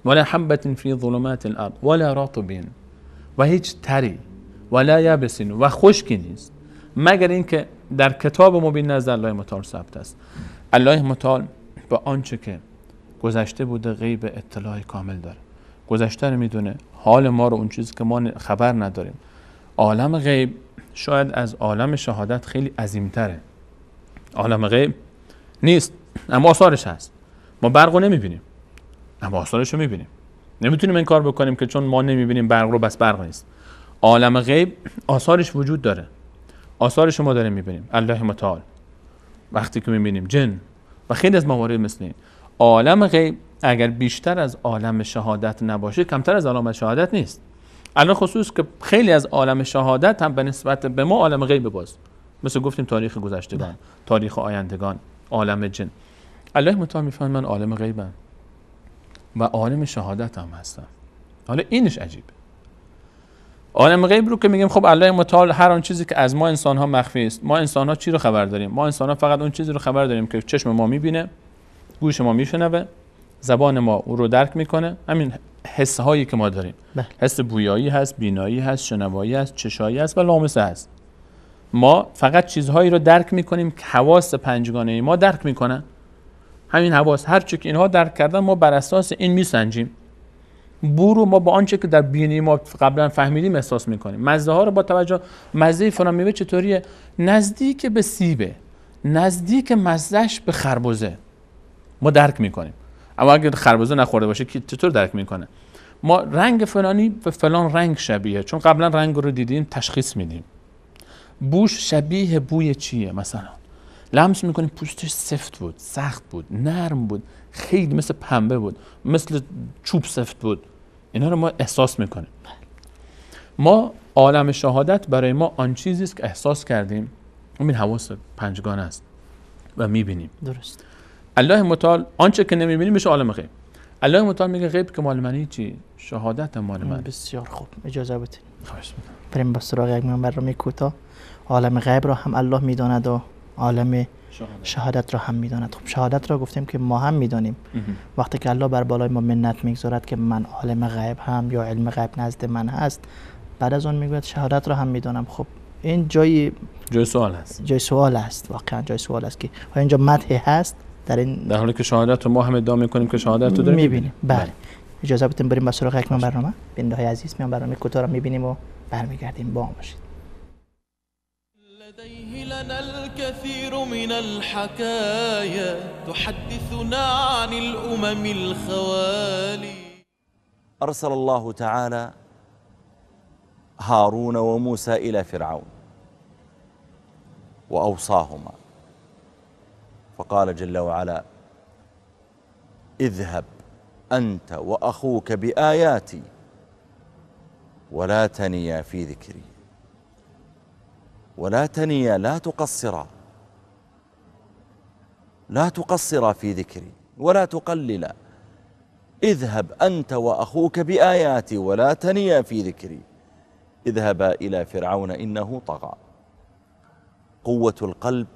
ولا حبت فی ظلمات الارض ولا رطب و هیچ تری ولا یبسین و خشکی نیست مگر اینکه در کتاب مبین نظر الله متعال ثبت است الله متعال به آنچه که گذشته بوده غیب اطلاع کامل داره گذشته رو میدونه حال ما رو اون چیزی که ما خبر نداریم عالم غیب شاید از عالم شهادت خیلی عظیمتره عالم غیب نیست اما آثارش هست ما برق رو نمیبینیم اما آثارش رو میبینیم نمیتونیم این کار بکنیم که چون ما نمیبینیم برق رو بس برق نیست عالم غیب آثارش وجود داره آثارش ما داره میبینیم الله متعال وقتی که میبینیم جن و خیلی از موارد مثل این عالم غیب اگر بیشتر از عالم شهادت نباشه کمتر از عالم شهادت نیست الان خصوص که خیلی از عالم شهادت هم به نسبت به ما عالم غیب باز مثل گفتیم تاریخ گذشتگان تاریخ آیندگان عالم جن الله متعال میفهمن من عالم غیبم و عالم شهادت هم هستم حالا اینش عجیب عالم غیب رو که میگیم خب الله متعال هر آن چیزی که از ما انسان ها مخفی است ما انسان ها چی رو خبر داریم ما انسان ها فقط اون چیزی رو خبر داریم که چشم ما میبینه گوش ما میشنوه زبان ما او رو درک میکنه همین حس هایی که ما داریم بله. حس بویایی هست بینایی هست شنوایی هست چشایی هست و لامسه هست ما فقط چیزهایی رو درک میکنیم که حواس پنجگانه ما درک میکنن همین حواس هر که اینها درک کردن ما بر اساس این میسنجیم بو رو ما با آنچه که در بینی ما قبلا فهمیدیم احساس میکنیم مزه ها رو با توجه مزه فلان میوه چطوریه نزدیک به سیبه نزدیک مزهش به خربزه ما درک میکنیم اما اگر خربزه نخورده باشه که چطور درک میکنه ما رنگ فلانی به فلان رنگ شبیه چون قبلا رنگ رو دیدیم تشخیص میدیم بوش شبیه بوی چیه مثلا لمس میکنیم پوستش سفت بود سخت بود نرم بود خیلی مثل پنبه بود مثل چوب سفت بود اینا رو ما احساس میکنیم ما عالم شهادت برای ما آن چیزی است که احساس کردیم این حواس پنجگان است و میبینیم درست الله متعال آنچه که نمیبینیم میشه عالم غیب الله متعال میگه غیب که مال منی چی شهادت مال من
بسیار خوب اجازه بدید خواهش میکنم بریم با سراغ یک منبر کوتاه عالم غیب را هم الله میداند و عالم شهادت را هم میداند خب شهادت را گفتیم که ما هم میدانیم وقتی که الله بر بالای ما منت میگذارد که من عالم غیب هم یا علم غیب نزد من هست بعد از آن میگوید شهادت را هم میدانم خب این جای جای سوال است جای سوال است واقعا جای سوال است که اینجا مدح هست در این
در حالی که شهادت رو ما هم ادعا میکنیم که شهادت رو داریم میبینیم
بله. بله. اجازه بدیم بریم با سراغ یک برنامه بنده های عزیز میان برنامه کوتاه رو میبینیم و برمیگردیم با باشید
لديه لنا الكثير من الحكايا تحدثنا عن الأمم الخوالي
أرسل الله تعالى هارون وموسى إلى فرعون وأوصاهما فقال جل وعلا اذهب أنت وأخوك بآياتي ولا تنيا في ذكري ولا تنيا لا تقصرا لا تقصرا في ذكري ولا تقللا اذهب أنت وأخوك بآياتي ولا تنيا في ذكري اذهبا إلى فرعون إنه طغى قوة القلب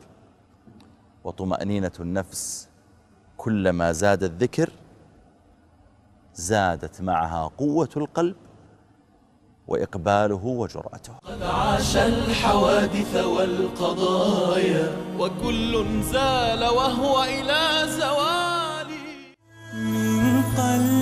وطمأنينة النفس كلما زاد الذكر زادت معها قوة القلب وإقباله وجرأته
قد عاش الحوادث والقضايا وكل زال وهو إلى زوال من قلب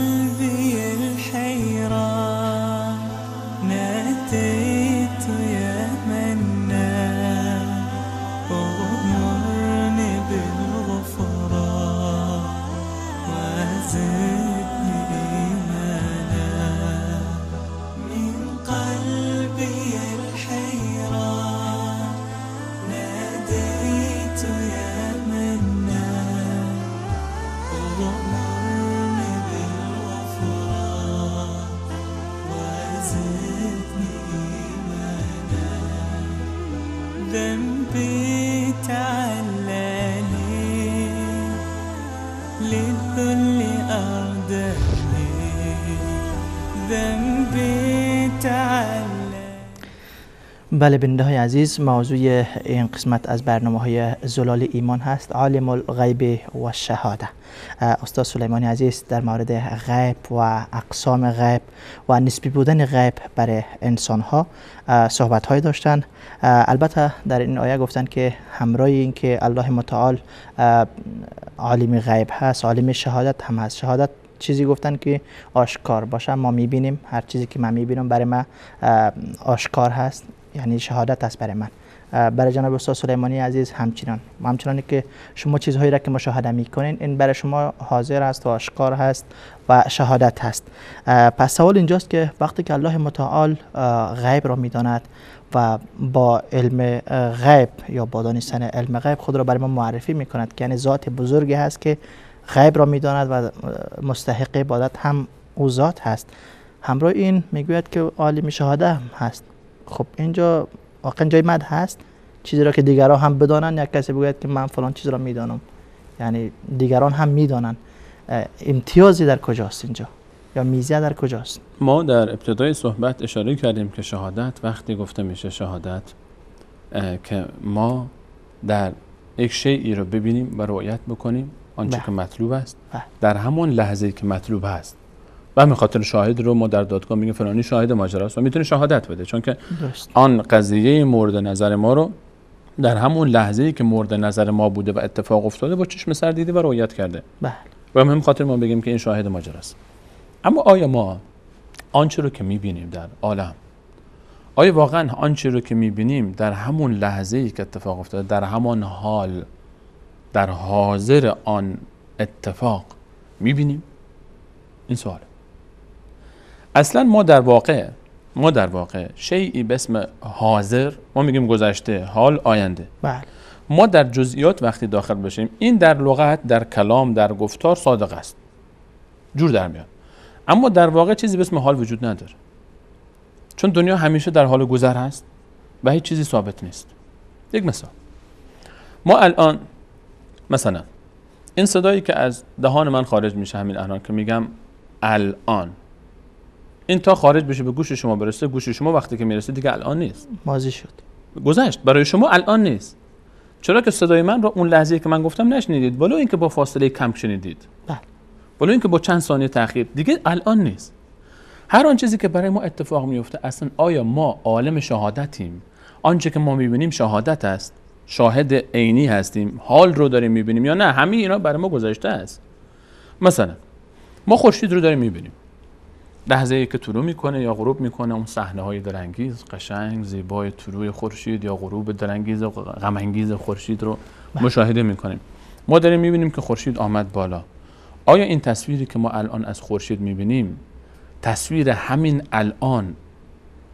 بله بنده های عزیز موضوع این قسمت از برنامه های زلال ایمان هست عالم الغیب و شهاده استاد سلیمانی عزیز در مورد غیب و اقسام غیب و نسبی بودن غیب برای انسان ها صحبت های داشتن البته در این آیه گفتن که همراه این که الله متعال عالم غیب هست عالم شهادت هم هست شهادت چیزی گفتن که آشکار باشه ما میبینیم هر چیزی که من میبینم برای من آشکار هست یعنی شهادت است برای من برای جناب استاد سلیمانی عزیز همچنان همچنان که شما چیزهایی را که مشاهده میکنین این برای شما حاضر است و آشکار هست و شهادت هست پس سوال اینجاست که وقتی که الله متعال غیب را میداند و با علم غیب یا با دانستن علم غیب خود را برای ما معرفی میکند که یعنی ذات بزرگی هست که غیب را میداند و مستحق عبادت هم او ذات هست همراه این میگوید که عالم شهاده هم هست خب اینجا واقعا جای مد هست چیزی را که دیگران هم بدانن یک کسی بگوید که من فلان چیز را میدانم یعنی دیگران هم میدانن امتیازی در کجاست اینجا یا میزه در کجاست
ما در ابتدای صحبت اشاره کردیم که شهادت وقتی گفته میشه شهادت که ما در یک شیعی را ببینیم و رؤیت بکنیم آنچه بله. که مطلوب است بله. در همان لحظه که مطلوب است و همین خاطر شاهد رو ما در دادگاه میگیم فلانی شاهد ماجرا است و میتونه شهادت بده چون که آن قضیه مورد نظر ما رو در همون لحظه ای که مورد نظر ما بوده و اتفاق افتاده با چشم سر دیده و رویت کرده بله و همین خاطر ما بگیم که این شاهد ماجرا است اما آیا ما آنچه رو که میبینیم در عالم آیا واقعا آنچه رو که میبینیم در همون لحظه ای که اتفاق افتاده در همان حال در حاضر آن اتفاق میبینیم این سواله اصلا ما در واقع ما در واقع شیعی به اسم حاضر ما میگیم گذشته حال آینده بله ما در جزئیات وقتی داخل بشیم این در لغت در کلام در گفتار صادق است جور در میاد اما در واقع چیزی به اسم حال وجود نداره چون دنیا همیشه در حال گذر هست و هیچ چیزی ثابت نیست یک مثال ما الان مثلا این صدایی که از دهان من خارج میشه همین الان که میگم الان این تا خارج بشه به گوش شما برسه گوش شما وقتی که میرسه دیگه الان نیست مازی شد گذشت برای شما الان نیست چرا که صدای من را اون لحظه که من گفتم نشنیدید بالا اینکه با فاصله کم شنیدید بله بالا اینکه با چند ثانیه تاخیر دیگه الان نیست هر آن چیزی که برای ما اتفاق میفته اصلا آیا ما عالم شهادتیم آنچه که ما میبینیم شهادت است شاهد عینی هستیم حال رو داریم میبینیم یا نه همه اینا برای ما گذشته است مثلا ما خورشید رو داریم میبینیم لحظه ای که طلوع میکنه یا غروب میکنه اون صحنه های دلانگیز قشنگ زیبای طلوع خورشید یا غروب دلانگیز غم انگیز خورشید رو بله. مشاهده میکنیم ما داریم میبینیم که خورشید آمد بالا آیا این تصویری که ما الان از خورشید میبینیم تصویر همین الان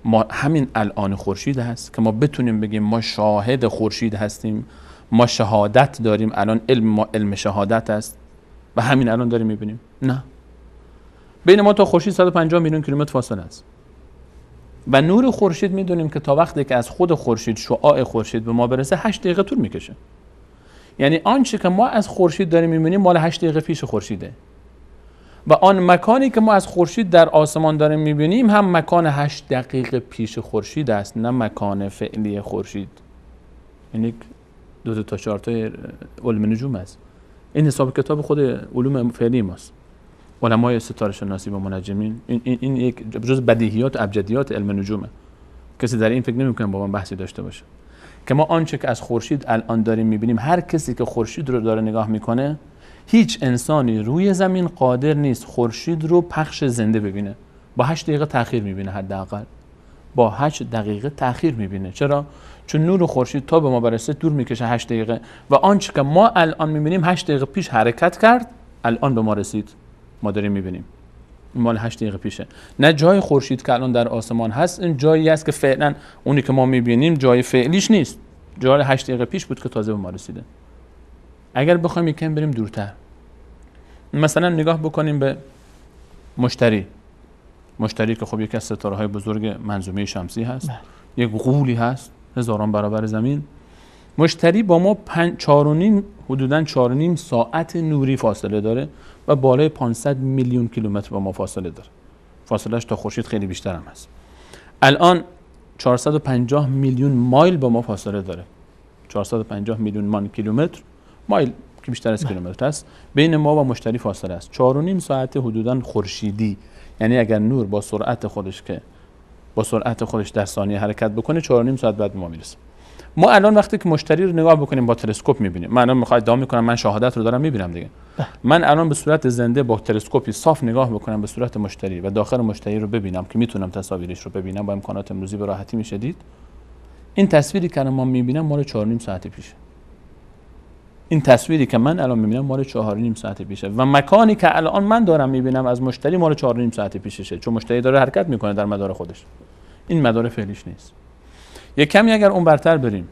ما همین الان خورشید هست که ما بتونیم بگیم ما شاهد خورشید هستیم ما شهادت داریم الان علم ما علم شهادت است و همین الان داریم میبینیم نه بین ما تا خورشید 150 میلیون کیلومتر فاصله است و نور خورشید میدونیم که تا وقتی که از خود خورشید شعاع خورشید به ما برسه 8 دقیقه طول میکشه یعنی آنچه که ما از خورشید داریم میبینیم مال 8 دقیقه پیش خورشیده و آن مکانی که ما از خورشید در آسمان داریم میبینیم هم مکان 8 دقیقه پیش خورشید است نه مکان فعلی خورشید یعنی دو, تا چهار تا علم نجوم است این حساب کتاب خود علوم فعلی ماست علمای ستاره شناسی و منجمین این, این, این یک جز بدیهیات و ابجدیات علم نجومه کسی در این فکر نمیکنه با من بحثی داشته باشه که ما آنچه که از خورشید الان داریم میبینیم هر کسی که خورشید رو داره نگاه میکنه هیچ انسانی روی زمین قادر نیست خورشید رو پخش زنده ببینه با 8 دقیقه تاخیر میبینه حداقل با 8 دقیقه تاخیر میبینه چرا چون نور خورشید تا به ما برسه دور میکشه 8 دقیقه و آنچه که ما الان میبینیم 8 دقیقه پیش حرکت کرد الان به ما رسید ما داریم میبینیم مال هشت دقیقه پیشه نه جای خورشید که الان در آسمان هست این جایی است که فعلا اونی که ما میبینیم جای فعلیش نیست جای هشت دقیقه پیش بود که تازه به ما رسیده اگر بخوایم یکم بریم دورتر مثلا نگاه بکنیم به مشتری مشتری که خب یکی از ستاره های بزرگ منظومه شمسی هست بله. یک غولی هست هزاران برابر زمین مشتری با ما 4.5 حدودا نیم ساعت نوری فاصله داره و بالای 500 میلیون کیلومتر با ما فاصله داره فاصلهش تا خورشید خیلی بیشتر هم هست الان 450 میلیون مایل با ما فاصله داره 450 میلیون مان کیلومتر مایل که بیشتر از بله. کیلومتر است بین ما و مشتری فاصله است 4.5 ساعت حدودا خورشیدی یعنی اگر نور با سرعت خودش که با سرعت خودش در ثانیه حرکت بکنه 4.5 ساعت بعد ما میرسه ما الان وقتی که مشتری رو نگاه بکنیم با تلسکوپ می‌بینیم. من الان میخوام ادعا میکنم من شهادت رو دارم می‌بینم دیگه بله. من الان به صورت زنده با تلسکوپی صاف نگاه بکنم به صورت مشتری و داخل مشتری رو ببینم که میتونم تصاویرش رو ببینم با امکانات امروزی به راحتی میشه دید این تصویری که ما می‌بینم مال 4 نیم ساعت پیشه این تصویری که من الان می‌بینم مال 4 نیم ساعت پیشه و مکانی که الان من دارم میبینم از مشتری مال 4 نیم ساعت پیششه چون مشتری داره حرکت میکنه در مدار خودش این مدار فعلیش نیست یک کمی اگر اون برتر بریم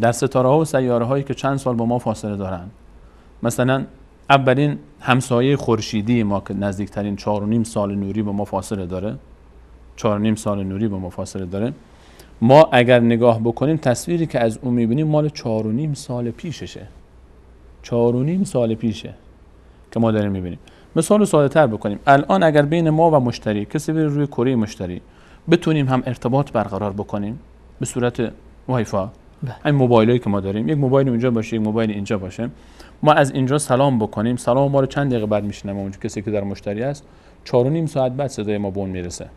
در ستاره ها و سیاره هایی که چند سال با ما فاصله دارن مثلا اولین همسایه خورشیدی ما که نزدیکترین نیم سال نوری با ما فاصله داره نیم سال نوری با ما فاصله داره ما اگر نگاه بکنیم تصویری که از اون میبینیم مال نیم سال پیششه نیم سال پیشه که ما داریم میبینیم مثال ساده تر بکنیم الان اگر بین ما و مشتری کسی بره روی کره مشتری بتونیم هم ارتباط برقرار بکنیم به صورت وایفا این بله. موبایلی که ما داریم یک موبایل اونجا باشه یک موبایل اینجا باشه ما از اینجا سلام بکنیم سلام ما رو چند دقیقه بعد میشنم اونجا کسی که در مشتری است چهار نیم ساعت بعد صدای ما به اون میرسه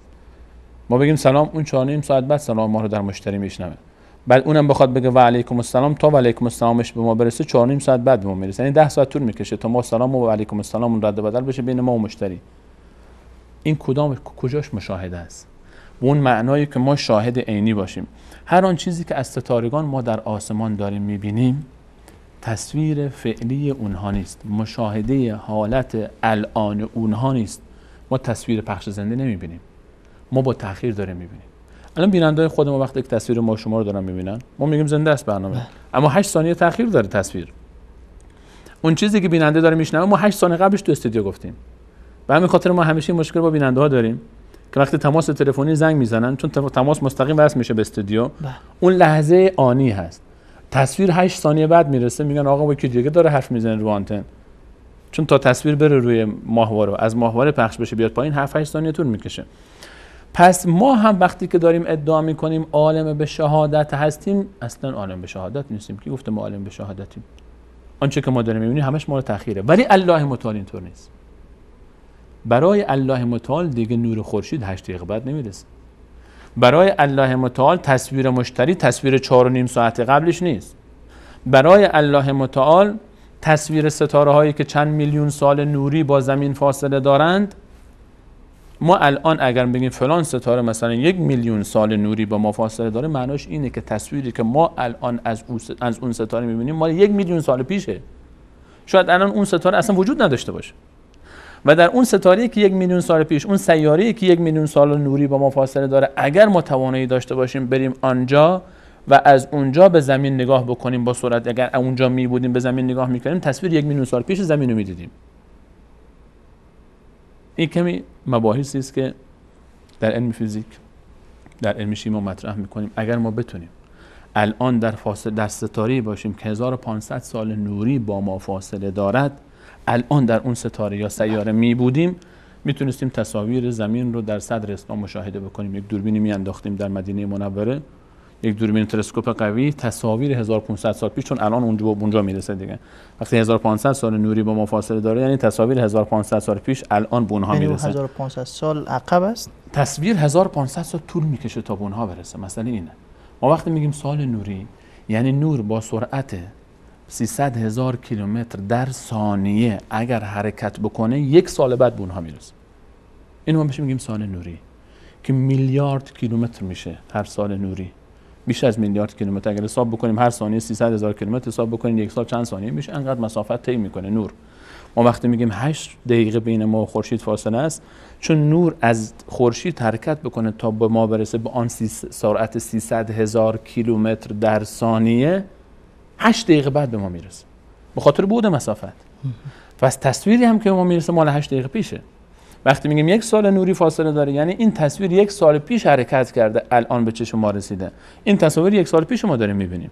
ما بگیم سلام اون چهار نیم ساعت بعد سلام ما رو در مشتری میشنوه بعد اونم بخواد بگه و علیکم السلام تا و علیکم السلامش به ما برسه چهار نیم ساعت بعد به ما میرسه یعنی 10 ساعت طول میکشه تا ما سلام و علیکم السلام رد بدل بشه بین ما و مشتری این کدام کجاش مشاهده است به اون معنایی که ما شاهد عینی باشیم هر آن چیزی که از ستارگان ما در آسمان داریم میبینیم تصویر فعلی اونها نیست مشاهده حالت الان اونها نیست ما تصویر پخش زنده نمیبینیم ما با تاخیر داریم میبینیم الان بیننده خود ما وقتی یک تصویر ما شما رو دارن میبینن ما میگیم زنده است برنامه بله. اما 8 ثانیه تاخیر داره تصویر اون چیزی که بیننده داره میشنوه ما 8 ثانیه قبلش تو استودیو گفتیم و همین خاطر ما همیشه مشکل با بیننده ها داریم که وقتی تماس تلفنی زنگ میزنن چون تماس مستقیم وصل میشه به استودیو بله. اون لحظه آنی هست تصویر 8 ثانیه بعد میرسه میگن آقا با کی دیگه داره حرف میزنه رو آنتن چون تا تصویر بره روی ماهواره از ماهواره پخش بشه بیاد پایین 7 8 ثانیه طول میکشه پس ما هم وقتی که داریم ادعا میکنیم عالم به شهادت هستیم اصلا عالم به شهادت نیستیم کی گفته ما عالم به شهادتیم آنچه که ما داریم میبینیم همش مال تاخیره ولی الله متعال اینطور نیست برای الله متعال دیگه نور خورشید 8 دقیقه بعد نمیرسه برای الله متعال تصویر مشتری تصویر 4 و نیم ساعت قبلش نیست برای الله متعال تصویر ستاره هایی که چند میلیون سال نوری با زمین فاصله دارند ما الان اگر بگیم فلان ستاره مثلا یک میلیون سال نوری با ما فاصله داره معناش اینه که تصویری که ما الان از, از اون ستاره میبینیم مال یک میلیون سال پیشه شاید الان اون ستاره اصلا وجود نداشته باشه و در اون ستاره که یک میلیون سال پیش اون سیاره که یک میلیون سال نوری با ما فاصله داره اگر ما توانایی داشته باشیم بریم آنجا و از اونجا به زمین نگاه بکنیم با سرعت اگر اونجا می بودیم به زمین نگاه میکنیم تصویر یک میلیون سال پیش زمین رو میدیدیم این کمی مباحثی است که در علم فیزیک در علم شیما مطرح میکنیم اگر ما بتونیم الان در فاصله در ستاره باشیم که 1500 سال نوری با ما فاصله دارد الان در اون ستاره یا سیاره می بودیم میتونستیم تصاویر زمین رو در صدر اسلام مشاهده بکنیم یک دوربینی میانداختیم در مدینه منوره یک دوربین تلسکوپ قوی تصاویر 1500 سال پیش چون الان اونجا اونجا میرسه دیگه وقتی 1500 سال نوری با ما فاصله داره یعنی تصاویر 1500 سال پیش الان به اونها یعنی میرسه 1500 سال عقب است تصویر 1500 سال طول میکشه تا به اونها برسه مثلا اینه ما وقتی میگیم سال نوری یعنی نور با سرعت 300 هزار کیلومتر در ثانیه اگر حرکت بکنه یک سال بعد به اونها میرسه اینو ما بهش میگیم سال نوری که میلیارد کیلومتر میشه هر سال نوری بیش از میلیارد کیلومتر اگر حساب بکنیم هر ثانیه 300 هزار کیلومتر حساب بکنیم یک سال چند ثانیه میشه انقدر مسافت طی میکنه نور ما وقتی میگیم 8 دقیقه بین ما و خورشید فاصله است چون نور از خورشید حرکت بکنه تا به ما برسه به آن سرعت 300 هزار کیلومتر در ثانیه 8 دقیقه بعد به ما میرسه به خاطر بود مسافت و از تصویری هم که ما میرسه مال 8 دقیقه پیشه وقتی میگیم یک سال نوری فاصله داره یعنی این تصویر یک سال پیش حرکت کرده الان به چشم ما رسیده این تصویری یک سال پیش ما داریم میبینیم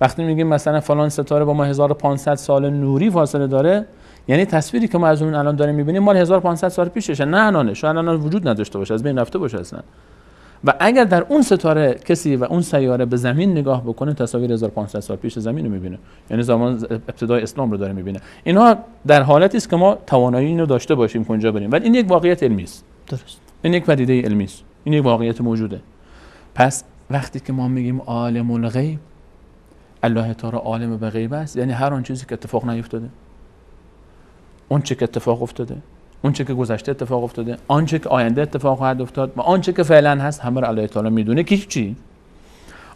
وقتی میگیم مثلا فلان ستاره با ما 1500 سال نوری فاصله داره یعنی تصویری که ما از اون الان داریم میبینیم مال 1500 سال پیششه نه الانه شاید الان وجود نداشته باشه از بین رفته باشه اصلا و اگر در اون ستاره کسی و اون سیاره به زمین نگاه بکنه تصاویر 1500 سال پیش زمین رو میبینه یعنی زمان ابتدای اسلام رو داره میبینه اینها در حالتی است که ما توانایی اینو داشته باشیم کجا بریم ولی این یک واقعیت علمی است درست این یک پدیده علمی است این یک واقعیت موجوده پس وقتی که ما میگیم عالم الغیب الله تعالی عالم به غیب است یعنی هر آن چیزی که اتفاق نیفتاده اون چه که اتفاق افتاده چه که گذشته اتفاق افتاده آنچه که آینده اتفاق خواهد افتاد و آنچه که فعلا هست همه رو الله تعالی میدونه که چی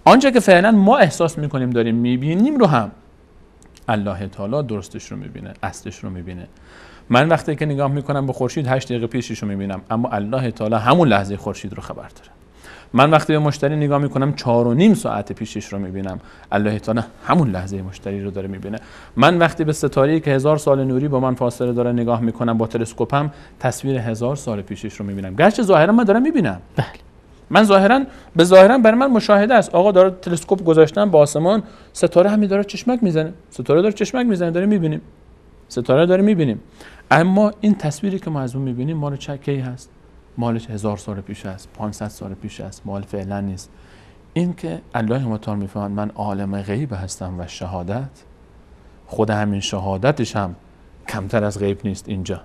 آنچه که فعلا ما احساس میکنیم داریم میبینیم رو هم الله تعالی درستش رو میبینه اصلش رو میبینه من وقتی که نگاه میکنم به خورشید 8 دقیقه پیشش رو میبینم اما الله تعالی همون لحظه خورشید رو خبر داره من وقتی به مشتری نگاه میکنم چهار و نیم ساعت پیشش رو میبینم الله تعالی همون لحظه مشتری رو داره میبینه من وقتی به ستاره که هزار سال نوری با من فاصله داره نگاه میکنم با تلسکوپم تصویر هزار سال پیشش رو میبینم گرچه ظاهرا من دارم میبینم بله من ظاهرا به ظاهرا برای من مشاهده است آقا داره تلسکوپ گذاشتن با آسمان ستاره همین داره چشمک میزنه ستاره داره چشمک میزنه داره میبینیم ستاره داره میبینیم اما این تصویری که ما از اون میبینیم ما رو چکی هست مالش هزار سال پیش است 500 سال پیش است مال فعلا نیست این که الله متعال میفهمد من عالم غیب هستم و شهادت خود همین شهادتش هم کمتر از غیب نیست اینجا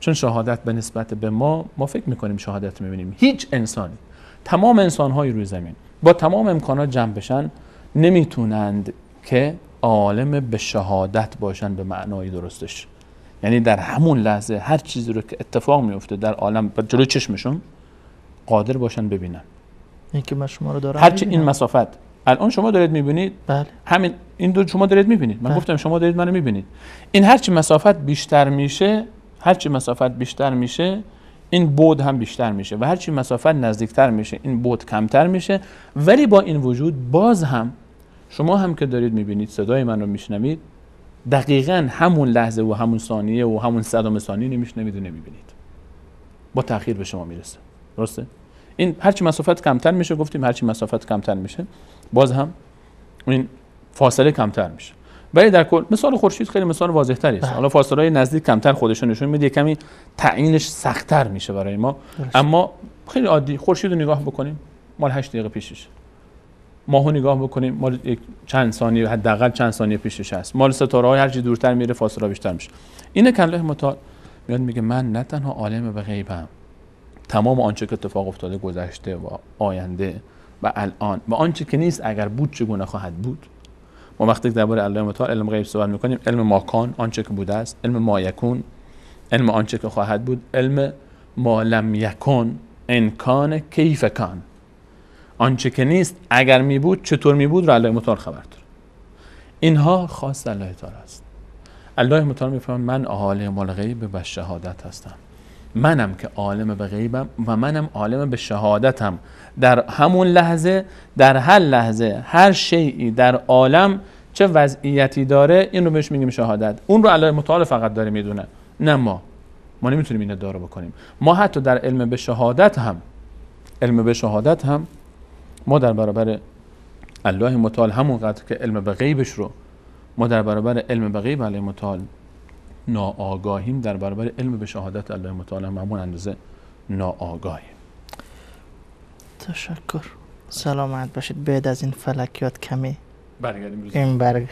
چون شهادت به نسبت به ما ما فکر میکنیم شهادت میبینیم هیچ انسانی تمام انسانهای روی زمین با تمام امکانات جمع بشن نمیتونند که عالم به شهادت باشن به معنای درستش یعنی در همون لحظه هر چیزی رو که اتفاق میفته در عالم جلوی چشمشون قادر باشن ببینن
این
که من شما رو دارم
هرچی این مسافت الان شما دارید میبینید بله. همین این دو شما دارید میبینید من بله. گفتم شما دارید منو میبینید این هرچی مسافت بیشتر میشه هرچی مسافت بیشتر میشه این بود هم بیشتر میشه و هرچی مسافت نزدیکتر میشه این بود کمتر میشه ولی با این وجود باز هم شما هم که دارید میبینید صدای من رو میشنوید دقیقا همون لحظه و همون ثانیه و همون صدام ثانیه نمیشه نمیدونه میبینید با تاخیر به شما میرسه درسته این هرچی مسافت کمتر میشه گفتیم هرچی مسافت کمتر میشه باز هم این فاصله کمتر میشه ولی در کل مثال خورشید خیلی مثال واضح تری است بله. حالا فاصله های نزدیک کمتر خودش نشون میده کمی تعیینش سختتر میشه برای ما اما خیلی عادی خورشید رو نگاه بکنیم مال 8 دقیقه پیشش ماهو نگاه بکنیم مال چند ثانیه حداقل چند ثانیه پیشش هست مال ستاره های هرچی دورتر میره فاصله بیشتر میشه اینه که الله متعال میاد میگه من نه تنها عالم به غیبم تمام آنچه که اتفاق افتاده گذشته و آینده و الان و آنچه که نیست اگر بود چگونه خواهد بود ما وقتی درباره الله متعال علم غیب صحبت میکنیم علم ماکان آنچه که بوده است علم ما یکون علم آنچه که خواهد بود علم ما لم یکون انکان کیف کان آنچه که نیست اگر می بود چطور می بود رو الله مطال خبر داره اینها خاص الله تعالی است الله می فهم من عالم الغیب به شهادت هستم منم که عالم به غیبم و منم عالم به شهادتم در همون لحظه در هر لحظه هر شیعی در عالم چه وضعیتی داره این رو بهش میگیم شهادت اون رو الله مطال فقط داره میدونه نه ما ما نمیتونیم این دارو بکنیم ما حتی در علم به شهادت هم علم به شهادت هم ما در برابر الله متعال همونقدر که علم به غیبش رو ما در برابر علم به غیب الله متعال ناآگاهیم در برابر علم به شهادت الله متعال هم همون اندازه ناآگاهیم
تشکر سلامت باشید بعد از این فلکیات کمی برگردیم این برگ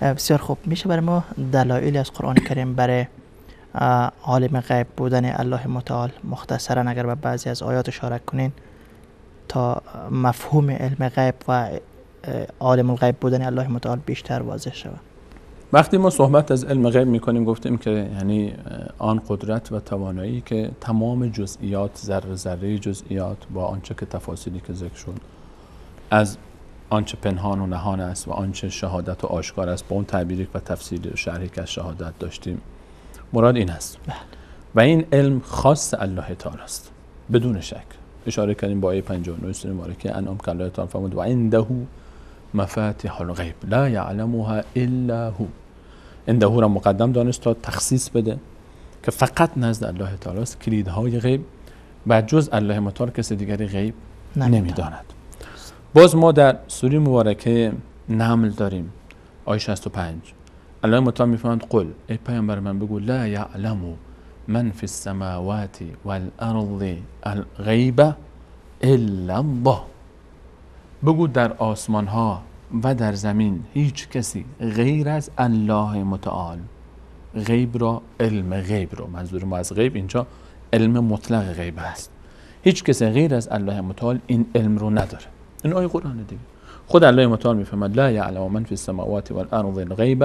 بسیار خوب میشه برای ما دلایلی از قرآن کریم برای عالم غیب بودن الله متعال مختصرا اگر به بعضی از آیات اشاره کنین تا مفهوم علم غیب و عالم الغیب بودن الله متعال بیشتر واضح شود وقتی
ما صحبت از علم غیب میکنیم گفتیم که یعنی آن قدرت و توانایی که تمام جزئیات ذره ذره جزئیات با آنچه که تفاصیلی که ذکر شد از آنچه پنهان و نهان است و آنچه شهادت و آشکار است با اون تعبیری و تفسیر شرحی که از شهادت داشتیم مراد این است بله. و این علم خاص الله تعالی است بدون شک اشاره کردیم با آیه 59 سوره مبارکه انام که الله تعالی فرمود و عنده مفاتیح الغیب لا یعلمها الا هو عنده را مقدم دانست تا تخصیص بده که فقط نزد الله تعالی است کلیدهای غیب و جز الله متعال کسی دیگری غیب نمیداند باز ما در سوره مبارکه نمل داریم آیه 65 الله متعال میفهمند قل ای پیامبر من بگو لا یعلمو من فی السماوات والارض الغیب الا الله بگو در آسمان ها و در زمین هیچ کسی غیر از الله متعال غیب را علم غیب رو منظور ما از غیب اینجا علم مطلق غیب است هیچ کسی غیر از الله متعال این علم رو نداره این آیه قرآن دیگه خود الله متعال میفهمد لا یعلم من فی السماوات والارض الغیب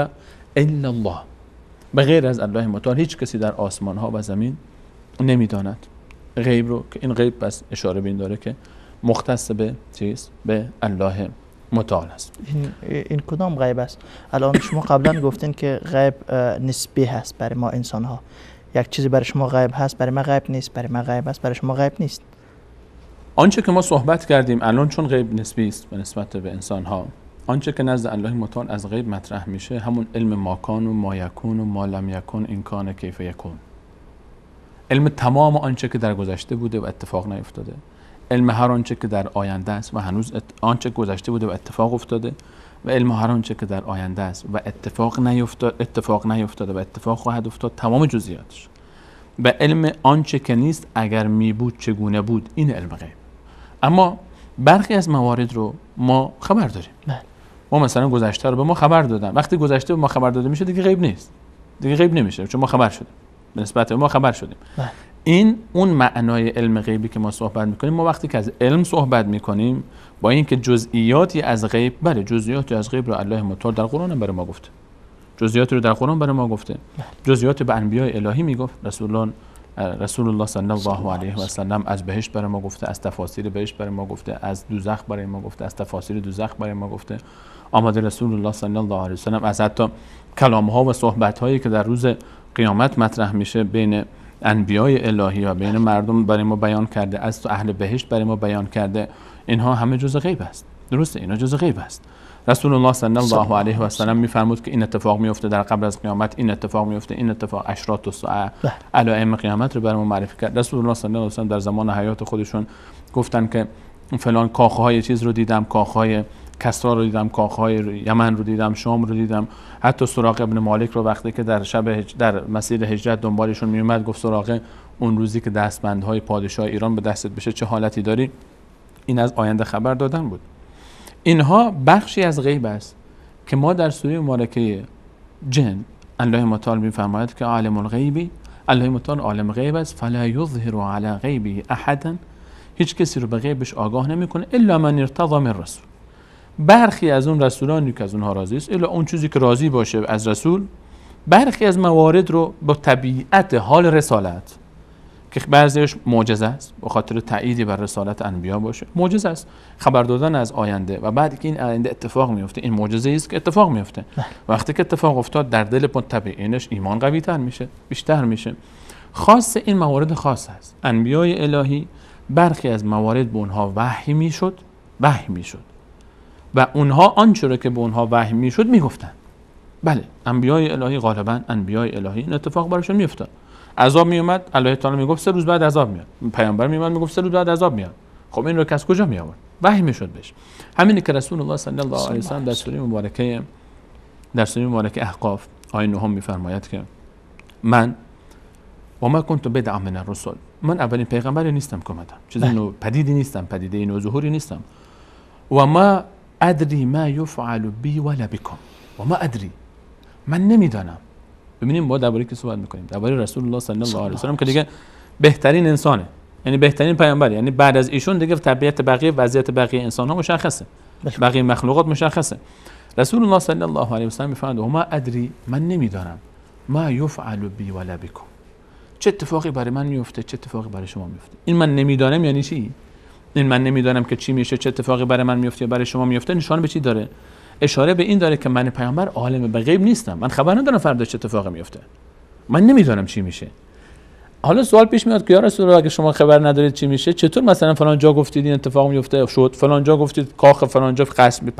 الا الله به غیر از الله متعال هیچ کسی در آسمان ها و زمین نمیداند غیب رو که این غیب پس اشاره بین داره که مختص به چیز به الله متعال است این,
این کدام غیب است الان شما قبلا گفتین که غیب نسبی هست برای ما انسان ها یک چیزی برای شما غیب هست برای ما غیب نیست برای ما غیب است برای شما غیب نیست
آنچه که ما صحبت کردیم الان چون غیب نسبی است به نسبت به انسان ها آنچه که نزد الله متعال از غیب مطرح میشه همون علم ماکان و مایکون و مالم یکون امکان کیف یکون علم تمام آنچه که در گذشته بوده و اتفاق نیفتاده علم هر آنچه که در آینده است و هنوز ات... آنچه گذشته بوده و اتفاق افتاده و علم هر آنچه که در آینده است و اتفاق نیفتاده اتفاق نیفتاده و اتفاق خواهد افتاد تمام جزئیاتش و علم آنچه که نیست اگر می بود چگونه بود این علم غیب اما برخی از موارد رو ما خبر داریم بله. ما مثلا گذشته رو به ما خبر دادن وقتی گذشته به ما خبر داده میشه دیگه غیب نیست دیگه غیب نمیشه چون ما خبر شدیم به نسبت ما خبر شدیم بله. این اون معنای علم غیبی که ما صحبت میکنیم ما وقتی که از علم صحبت میکنیم با اینکه جزئیاتی از غیب بله جزئیاتی از غیب رو الله متعال در قرآن برای ما گفته جزئیات رو در قرآن برای ما گفته بله. جزئیات به انبیاء الهی میگفت رسولان رسول الله صلی الله علیه و سلم از بهشت برای ما گفته از تفاسیر بهشت برای ما گفته از دوزخ برای ما گفته از تفاسیر دوزخ برای ما گفته آمده رسول الله صلی الله علیه وسلم از حتی کلام ها و صحبت هایی که در روز قیامت مطرح میشه بین انبیای الهی و بین مردم برای ما بیان کرده از تو اهل بهشت برای ما بیان کرده اینها همه جز غیب است درسته اینا جز غیب است رسول الله صلی الله علیه و سلم میفرمود که این اتفاق میفته در قبل از قیامت این اتفاق میفته این اتفاق اشراط ساعه بله. علائم قیامت رو ما معرفی کرد رسول الله صلی الله علیه و سلم در زمان حیات خودشون گفتن که فلان کاخهای چیز رو دیدم کاخهای کسرا رو دیدم کاخهای یمن رو دیدم شام رو دیدم حتی سراغ ابن مالک رو وقتی که در شب هج... در مسیر هجرت دنبالشون اومد گفت سراغ اون روزی که دستبندهای پادشاه ایران به دستت بشه چه حالتی داری این از آینده خبر دادن بود اینها بخشی از غیب است که ما در سوره مبارکه جن الله متعال میفرماید که عالم الغیبی الله متعال عالم غیب است فلا یظهر علی غیبی احدا هیچ کسی رو به غیبش آگاه نمیکنه الا من ارتضی من رسول برخی از اون رسولانی که از اونها راضی است الا اون چیزی که راضی باشه از رسول برخی از موارد رو با طبیعت حال رسالت که بعضیش معجزه است به خاطر بر رسالت انبیا باشه معجزه است خبر دادن از آینده و بعد که این آینده اتفاق میفته این معجزه است که اتفاق میفته بله. وقتی که اتفاق افتاد در دل متبعینش ایمان قوی تر میشه بیشتر میشه خاص این موارد خاص است انبیای الهی برخی از موارد به اونها وحی میشد وحی میشد و اونها آنچه را که به اونها وحی میشد میگفتن بله انبیای الهی غالبا انبیای الهی این اتفاق برایشون میافتاد عذاب میومد الله تعالی میگفت سه روز بعد عذاب میاد پیامبر میومد میگفت سه روز بعد عذاب میاد خب این رو کس کجا می آورد وحی میشد بهش همینی که رسول الله صلی الله علیه و در سوره مبارکه در سوره مبارکه احقاف آیه نهم میفرماید که من و ما کنت بدعا من الرسل من اولین پیغمبری نیستم که اومدم چیزی بله. نو پدیدی نیستم پدیده نو ظهوری نیستم و ما ادری ما یفعل بی ولا بکم و ما ادری من نمیدانم ببینیم ما درباره که صحبت میکنیم درباره رسول الله صلی الله علیه و که دیگه بهترین انسانه یعنی بهترین پیامبر یعنی بعد از ایشون دیگه طبیعت بقیه وضعیت بقیه انسان ها مشخصه بله. بقیه مخلوقات مشخصه رسول الله صلی الله علیه و سلم میفرماید ما ادری من نمیدانم ما یفعل بی ولا بکم چه اتفاقی برای من میفته چه اتفاقی برای شما میفته این من نمیدانم یعنی چی این من نمیدانم که چی میشه چه اتفاقی برای من میفته برای شما میفته نشان به چی داره اشاره به این داره که من پیامبر عالم به غیب نیستم من خبر ندارم فردا چه اتفاقی میفته من نمیدانم چی میشه حالا سوال پیش میاد که یا رسول اگه شما خبر ندارید چی میشه چطور مثلا فلان جا گفتید این اتفاق میفته شد فلان جا گفتید کاخ فلان جا قسم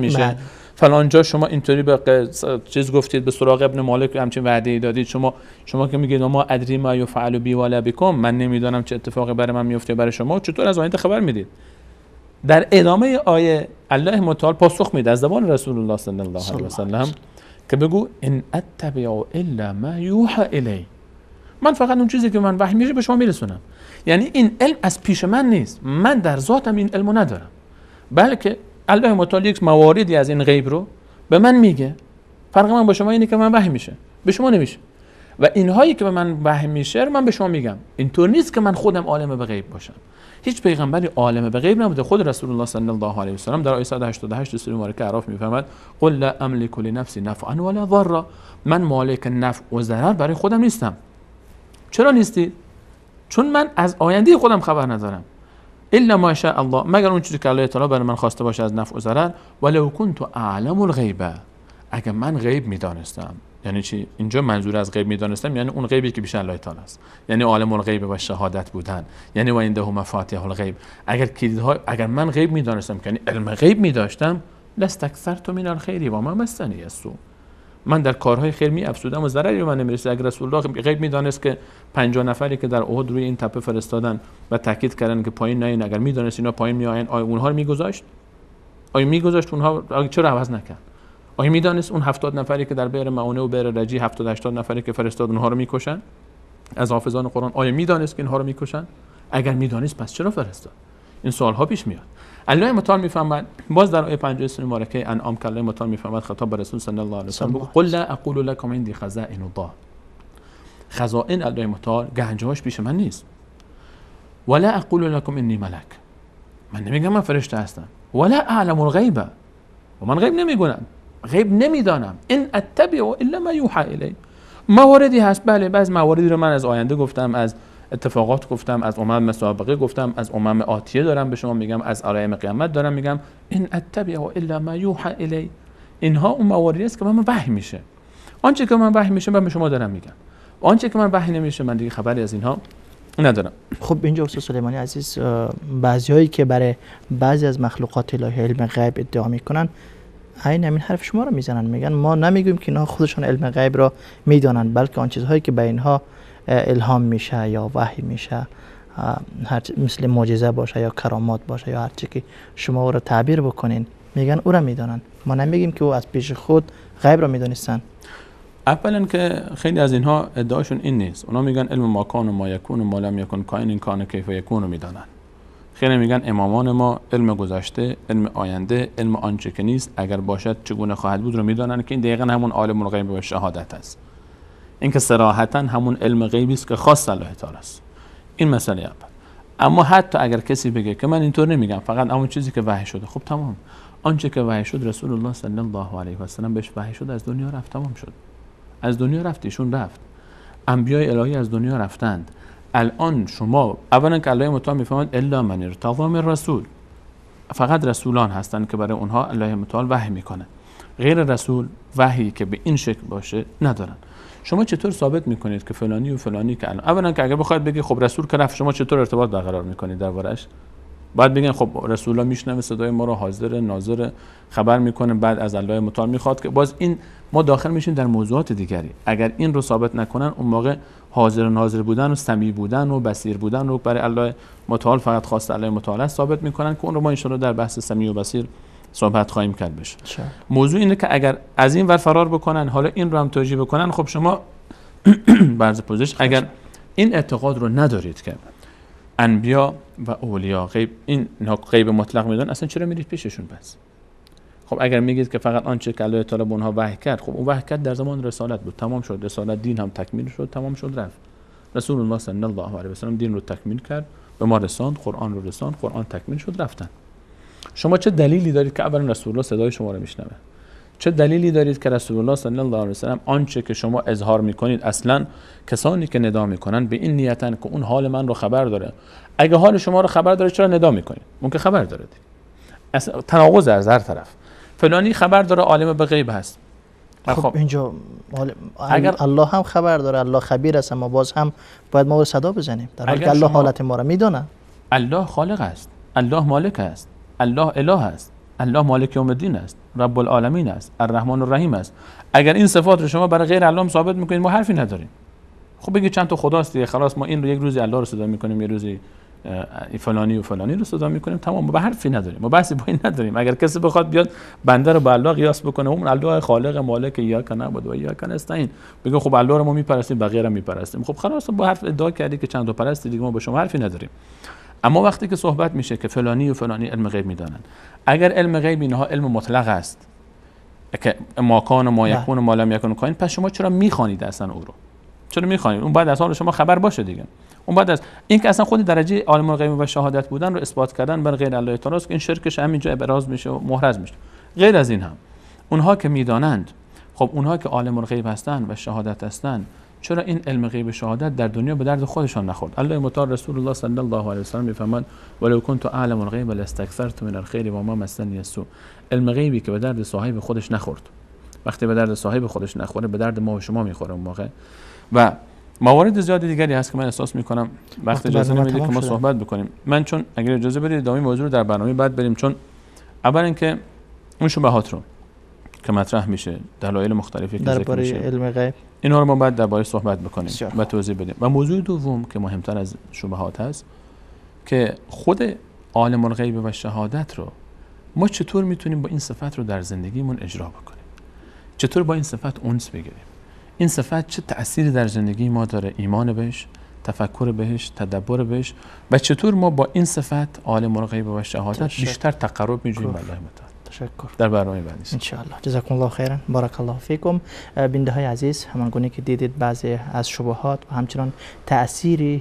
میشه بله. فلانجا شما اینطوری به چیز گفتید به سراغ ابن مالک همچین وعده ای دادید شما شما که میگید ما ادری ما یفعل بی ولا بکم من نمیدانم چه اتفاقی برای من میفته برای شما چطور از آینده خبر میدید در ادامه آیه الله متعال پاسخ میده از زبان رسول الله صلی الله علیه و سلم که بگو ان اتبع الا ما یوحی الی من فقط اون چیزی که من وحی میشه به شما میرسونم یعنی این علم از پیش من نیست من در ذاتم این علمو ندارم بلکه الله متعال یک مواردی از این غیب رو به من میگه فرق من با شما اینه که من وحی میشه به شما نمیشه و اینهایی که به من وحی میشه من به شما میگم اینطور نیست که من خودم عالم به غیب باشم هیچ پیغمبری عالم به غیب نبوده خود رسول الله صلی الله علیه و سلم در آیه 188 سوره مبارکه اعراف میفهمد. قل لا املک لنفسی نفعا ولا ضرا من مالک نفع و ضرر برای خودم نیستم چرا نیستی چون من از آینده خودم خبر ندارم الا ما شاء الله مگر اون چیزی که الله تعالی برای من خواسته باشه از نفع و ضرر ولو كنت اعلم الغیبه اگر من غیب میدانستم یعنی چی اینجا منظور از غیب میدانستم یعنی اون غیبی که بیشتر الله تعالی است یعنی عالم الغیب و شهادت بودن یعنی و عنده مفاتیح الغیب اگر کلیدها اگر من غیب میدانستم یعنی علم غیب میداشتم لاستکثرت من الخیر و ما مسنی من در کارهای خیر می افسودم و ضرری به من نمیرسه اگر رسول الله غیب میدانست که 50 نفری که در احد روی این تپه فرستادن و تاکید کردن که پایین نیاین اگر میدانست اینا پایین میآیند آیا اونها رو میگذاشت آیا میگذاشت اونها چرا عوض نکرد آیا میدانست اون 70 نفری که در بیر معونه و بیر رجی 70 80 نفری که فرستاد اونها رو میکشن از حافظان قرآن آیا میدانست که اینها رو میکشن اگر میدانست پس چرا فرستاد این سوال ها پیش میاد الله متعال میفهمد باز در آیه 53 مبارکه انعام کله الله متعال میفهمد خطاب به رسول صلی الله علیه و سلم قل لا اقول لكم عندي خزائن الله خزائن الله متعال گنجهاش پیش من نیست ولا اقول لکم انی ملک من نمیگم من فرشته هستم ولا اعلم الغیب و من غیب نمیگونم غیب نمیدانم ان اتبع الا ما یوحی الی مواردی هست بله بعض مواردی رو من از آینده گفتم از اتفاقات گفتم از امم مسابقه گفتم از امم آتیه دارم به شما میگم از آرایم قیامت دارم میگم این اتبع الا ما یوحی الی اینها اون مواردی است که من وحی میشه آنچه که من وحی میشه من به شما دارم میگم آنچه که من وحی نمیشه من دیگه خبری از اینها ندارم
خب اینجا استاد سلیمانی عزیز بعضی هایی که برای بعضی از مخلوقات الهی علم غیب ادعا میکنن عین همین حرف شما رو میزنن میگن ما نمیگیم که اینها خودشان علم غیب را میدانند بلکه آن چیزهایی که به اینها الهام میشه یا وحی میشه هر مثل معجزه باشه یا کرامات باشه یا هر که شما او را تعبیر بکنین میگن او را میدانن ما نمیگیم که او از پیش خود غیب را میدانستن
اولا که خیلی از اینها ادعاشون این نیست اونا میگن علم ما کان و ما یکون و ما لم یکون این کان کیف یکون رو میدانن خیلی میگن امامان ما علم گذشته علم آینده علم آنچه که نیست اگر باشد چگونه خواهد بود رو میدانن که این دقیقا همون عالم الغیب و شهادت است اینکه صراحتا همون علم غیبی است که خاص الله تعالی است این مسئله اول اما حتی اگر کسی بگه که من اینطور نمیگم فقط همون چیزی که وحی شده خب تمام آنچه که وحی شد رسول الله صلی الله علیه و سلم بهش وحی شد از دنیا رفت تمام شد از دنیا رفت ایشون رفت انبیای الهی از دنیا رفتند الان شما اولا که الله متعال میفهمند الا من ارتضا رسول فقط رسولان هستند که برای اونها الله متعال وحی میکنه غیر رسول وحی که به این شکل باشه ندارن شما چطور ثابت میکنید که فلانی و فلانی که الان اولا که اگر بخواید بگی خب رسول رفت شما چطور ارتباط برقرار میکنید ورش؟ بعد بگن خب رسول الله میشنوه صدای ما رو حاضر ناظر خبر میکنه بعد از الله متعال میخواد که باز این ما داخل میشیم در موضوعات دیگری اگر این رو ثابت نکنن اون موقع حاضر ناظر بودن و سمی بودن و بصیر بودن رو برای الله متعال فقط خواست الله متعال ثابت میکنن که اون رو ما ان در بحث سمی و بصیر صحبت خواهیم کرد بشه شا. موضوع اینه که اگر از این ور فرار بکنن حالا این رو هم توجیه بکنن خب شما برز پوزش خب، اگر این اعتقاد رو ندارید که انبیا و اولیا غیب این غیب مطلق میدون اصلا چرا میرید پیششون بس خب اگر میگید که فقط آنچه که الله تعالی به اونها وحی کرد خب اون وحی کرد در زمان رسالت بود تمام شد رسالت دین هم تکمیل شد تمام شد رفت رسول الله صلی الله علیه و سلم دین رو تکمیل کرد به ما رساند قرآن رو رساند قرآن تکمیل شد رفتن شما چه دلیلی دارید که اول رسول الله صدای شما رو میشنوه چه دلیلی دارید که رسول الله صلی الله علیه و سلم آنچه که شما اظهار میکنید اصلا کسانی که ندا میکنن به این نیتن که اون حال من رو خبر داره اگه حال شما رو خبر داره چرا ندا میکنید اون خبر داره تناقض از هر طرف فلانی خبر داره عالم به غیب هست خب, خب
اینجا اگر الله هم خبر داره الله خبیر است اما باز هم باید ما رو صدا بزنیم در حالی که الله حالت ما رو میدونه
الله خالق است الله مالک است الله اله است الله مالک یوم الدین است رب العالمین است الرحمن الرحیم است اگر این صفات رو شما برای غیر الله ثابت میکنید ما حرفی نداریم خب بگی چند تا خداست دیگه خلاص ما این رو یک روزی الله رو صدا میکنیم یه روزی فلانی و فلانی رو صدا میکنیم تمام ما به حرفی نداریم ما بحثی با این نداریم اگر کسی بخواد بیاد بنده رو به الله قیاس بکنه اون الله خالق مالک یا کن نبود و یا کن استعین بگه خب الله رو ما میپرستیم بقیه رو میپرستیم خب خلاص با حرف ادعا کردی که چند تا پرستی دیگه ما به شما حرفی نداریم اما وقتی که صحبت میشه که فلانی و فلانی علم غیب میدانند اگر علم غیب اینها علم مطلق است که ماکان و ما بله. یکون و ما یکون کاین پس شما چرا میخوانید اصلا او رو چرا میخوانید اون بعد از حال شما خبر باشه دیگه اون بعد از این که اصلا خود درجه عالم غیب و شهادت بودن رو اثبات کردن بر غیر الله تعالی است که این شرکش همینجا ابراز میشه و محرز میشه غیر از این هم اونها که میدانند خب اونها که عالم غیب هستند و شهادت هستند چرا این علم غیب شهادت در دنیا به درد خودشان نخورد الله متعال رسول الله صلی الله علیه و سلم میفرماد ولو کنت اعلم الغیب لاستکثرت من الخیر وما مسنی السوء علم غیبی که به درد صاحب خودش نخورد وقتی به درد صاحب خودش نخوره به درد ما و شما میخوره اون موقع و موارد زیاد دیگری هست که من احساس میکنم وقت اجازه نمیده که ما صحبت بکنیم من چون اگر اجازه بدید ادامه موضوع رو در برنامه بعد بریم چون اول اینکه اون شبهات رو که مطرح میشه دلایل مختلفی که ذکر میشه علم غیب اینها رو ما بعد درباره صحبت بکنیم و توضیح بدیم و موضوع دوم که مهمتر از شبهات هست که خود عالم غیب و شهادت رو ما چطور میتونیم با این صفت رو در زندگیمون اجرا بکنیم چطور با این صفت اونس بگیریم این صفت چه تأثیری در زندگی ما داره ایمان بهش تفکر بهش تدبر بهش و چطور ما با این صفت عالم غیب و شهادت بیشتر تقرب میجوییم به الله تشکر در برنامه بعدی
ان شاء الله خیرا بارک الله فیکم بینده های عزیز همان گونه که دیدید بعضی از شبهات و همچنان تاثیر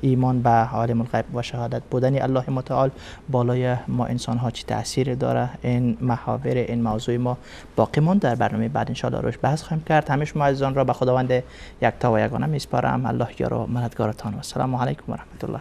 ایمان به عالم الغیب و شهادت بودن الله متعال بالای ما انسان ها چی تاثیر داره این محاور این موضوع ما باقی ماند در برنامه بعد الله روش بحث خواهیم کرد همه شما عزیزان را به خداوند یکتا و یگانه میسپارم الله یار و مددگارتان و سلام علیکم و رحمت الله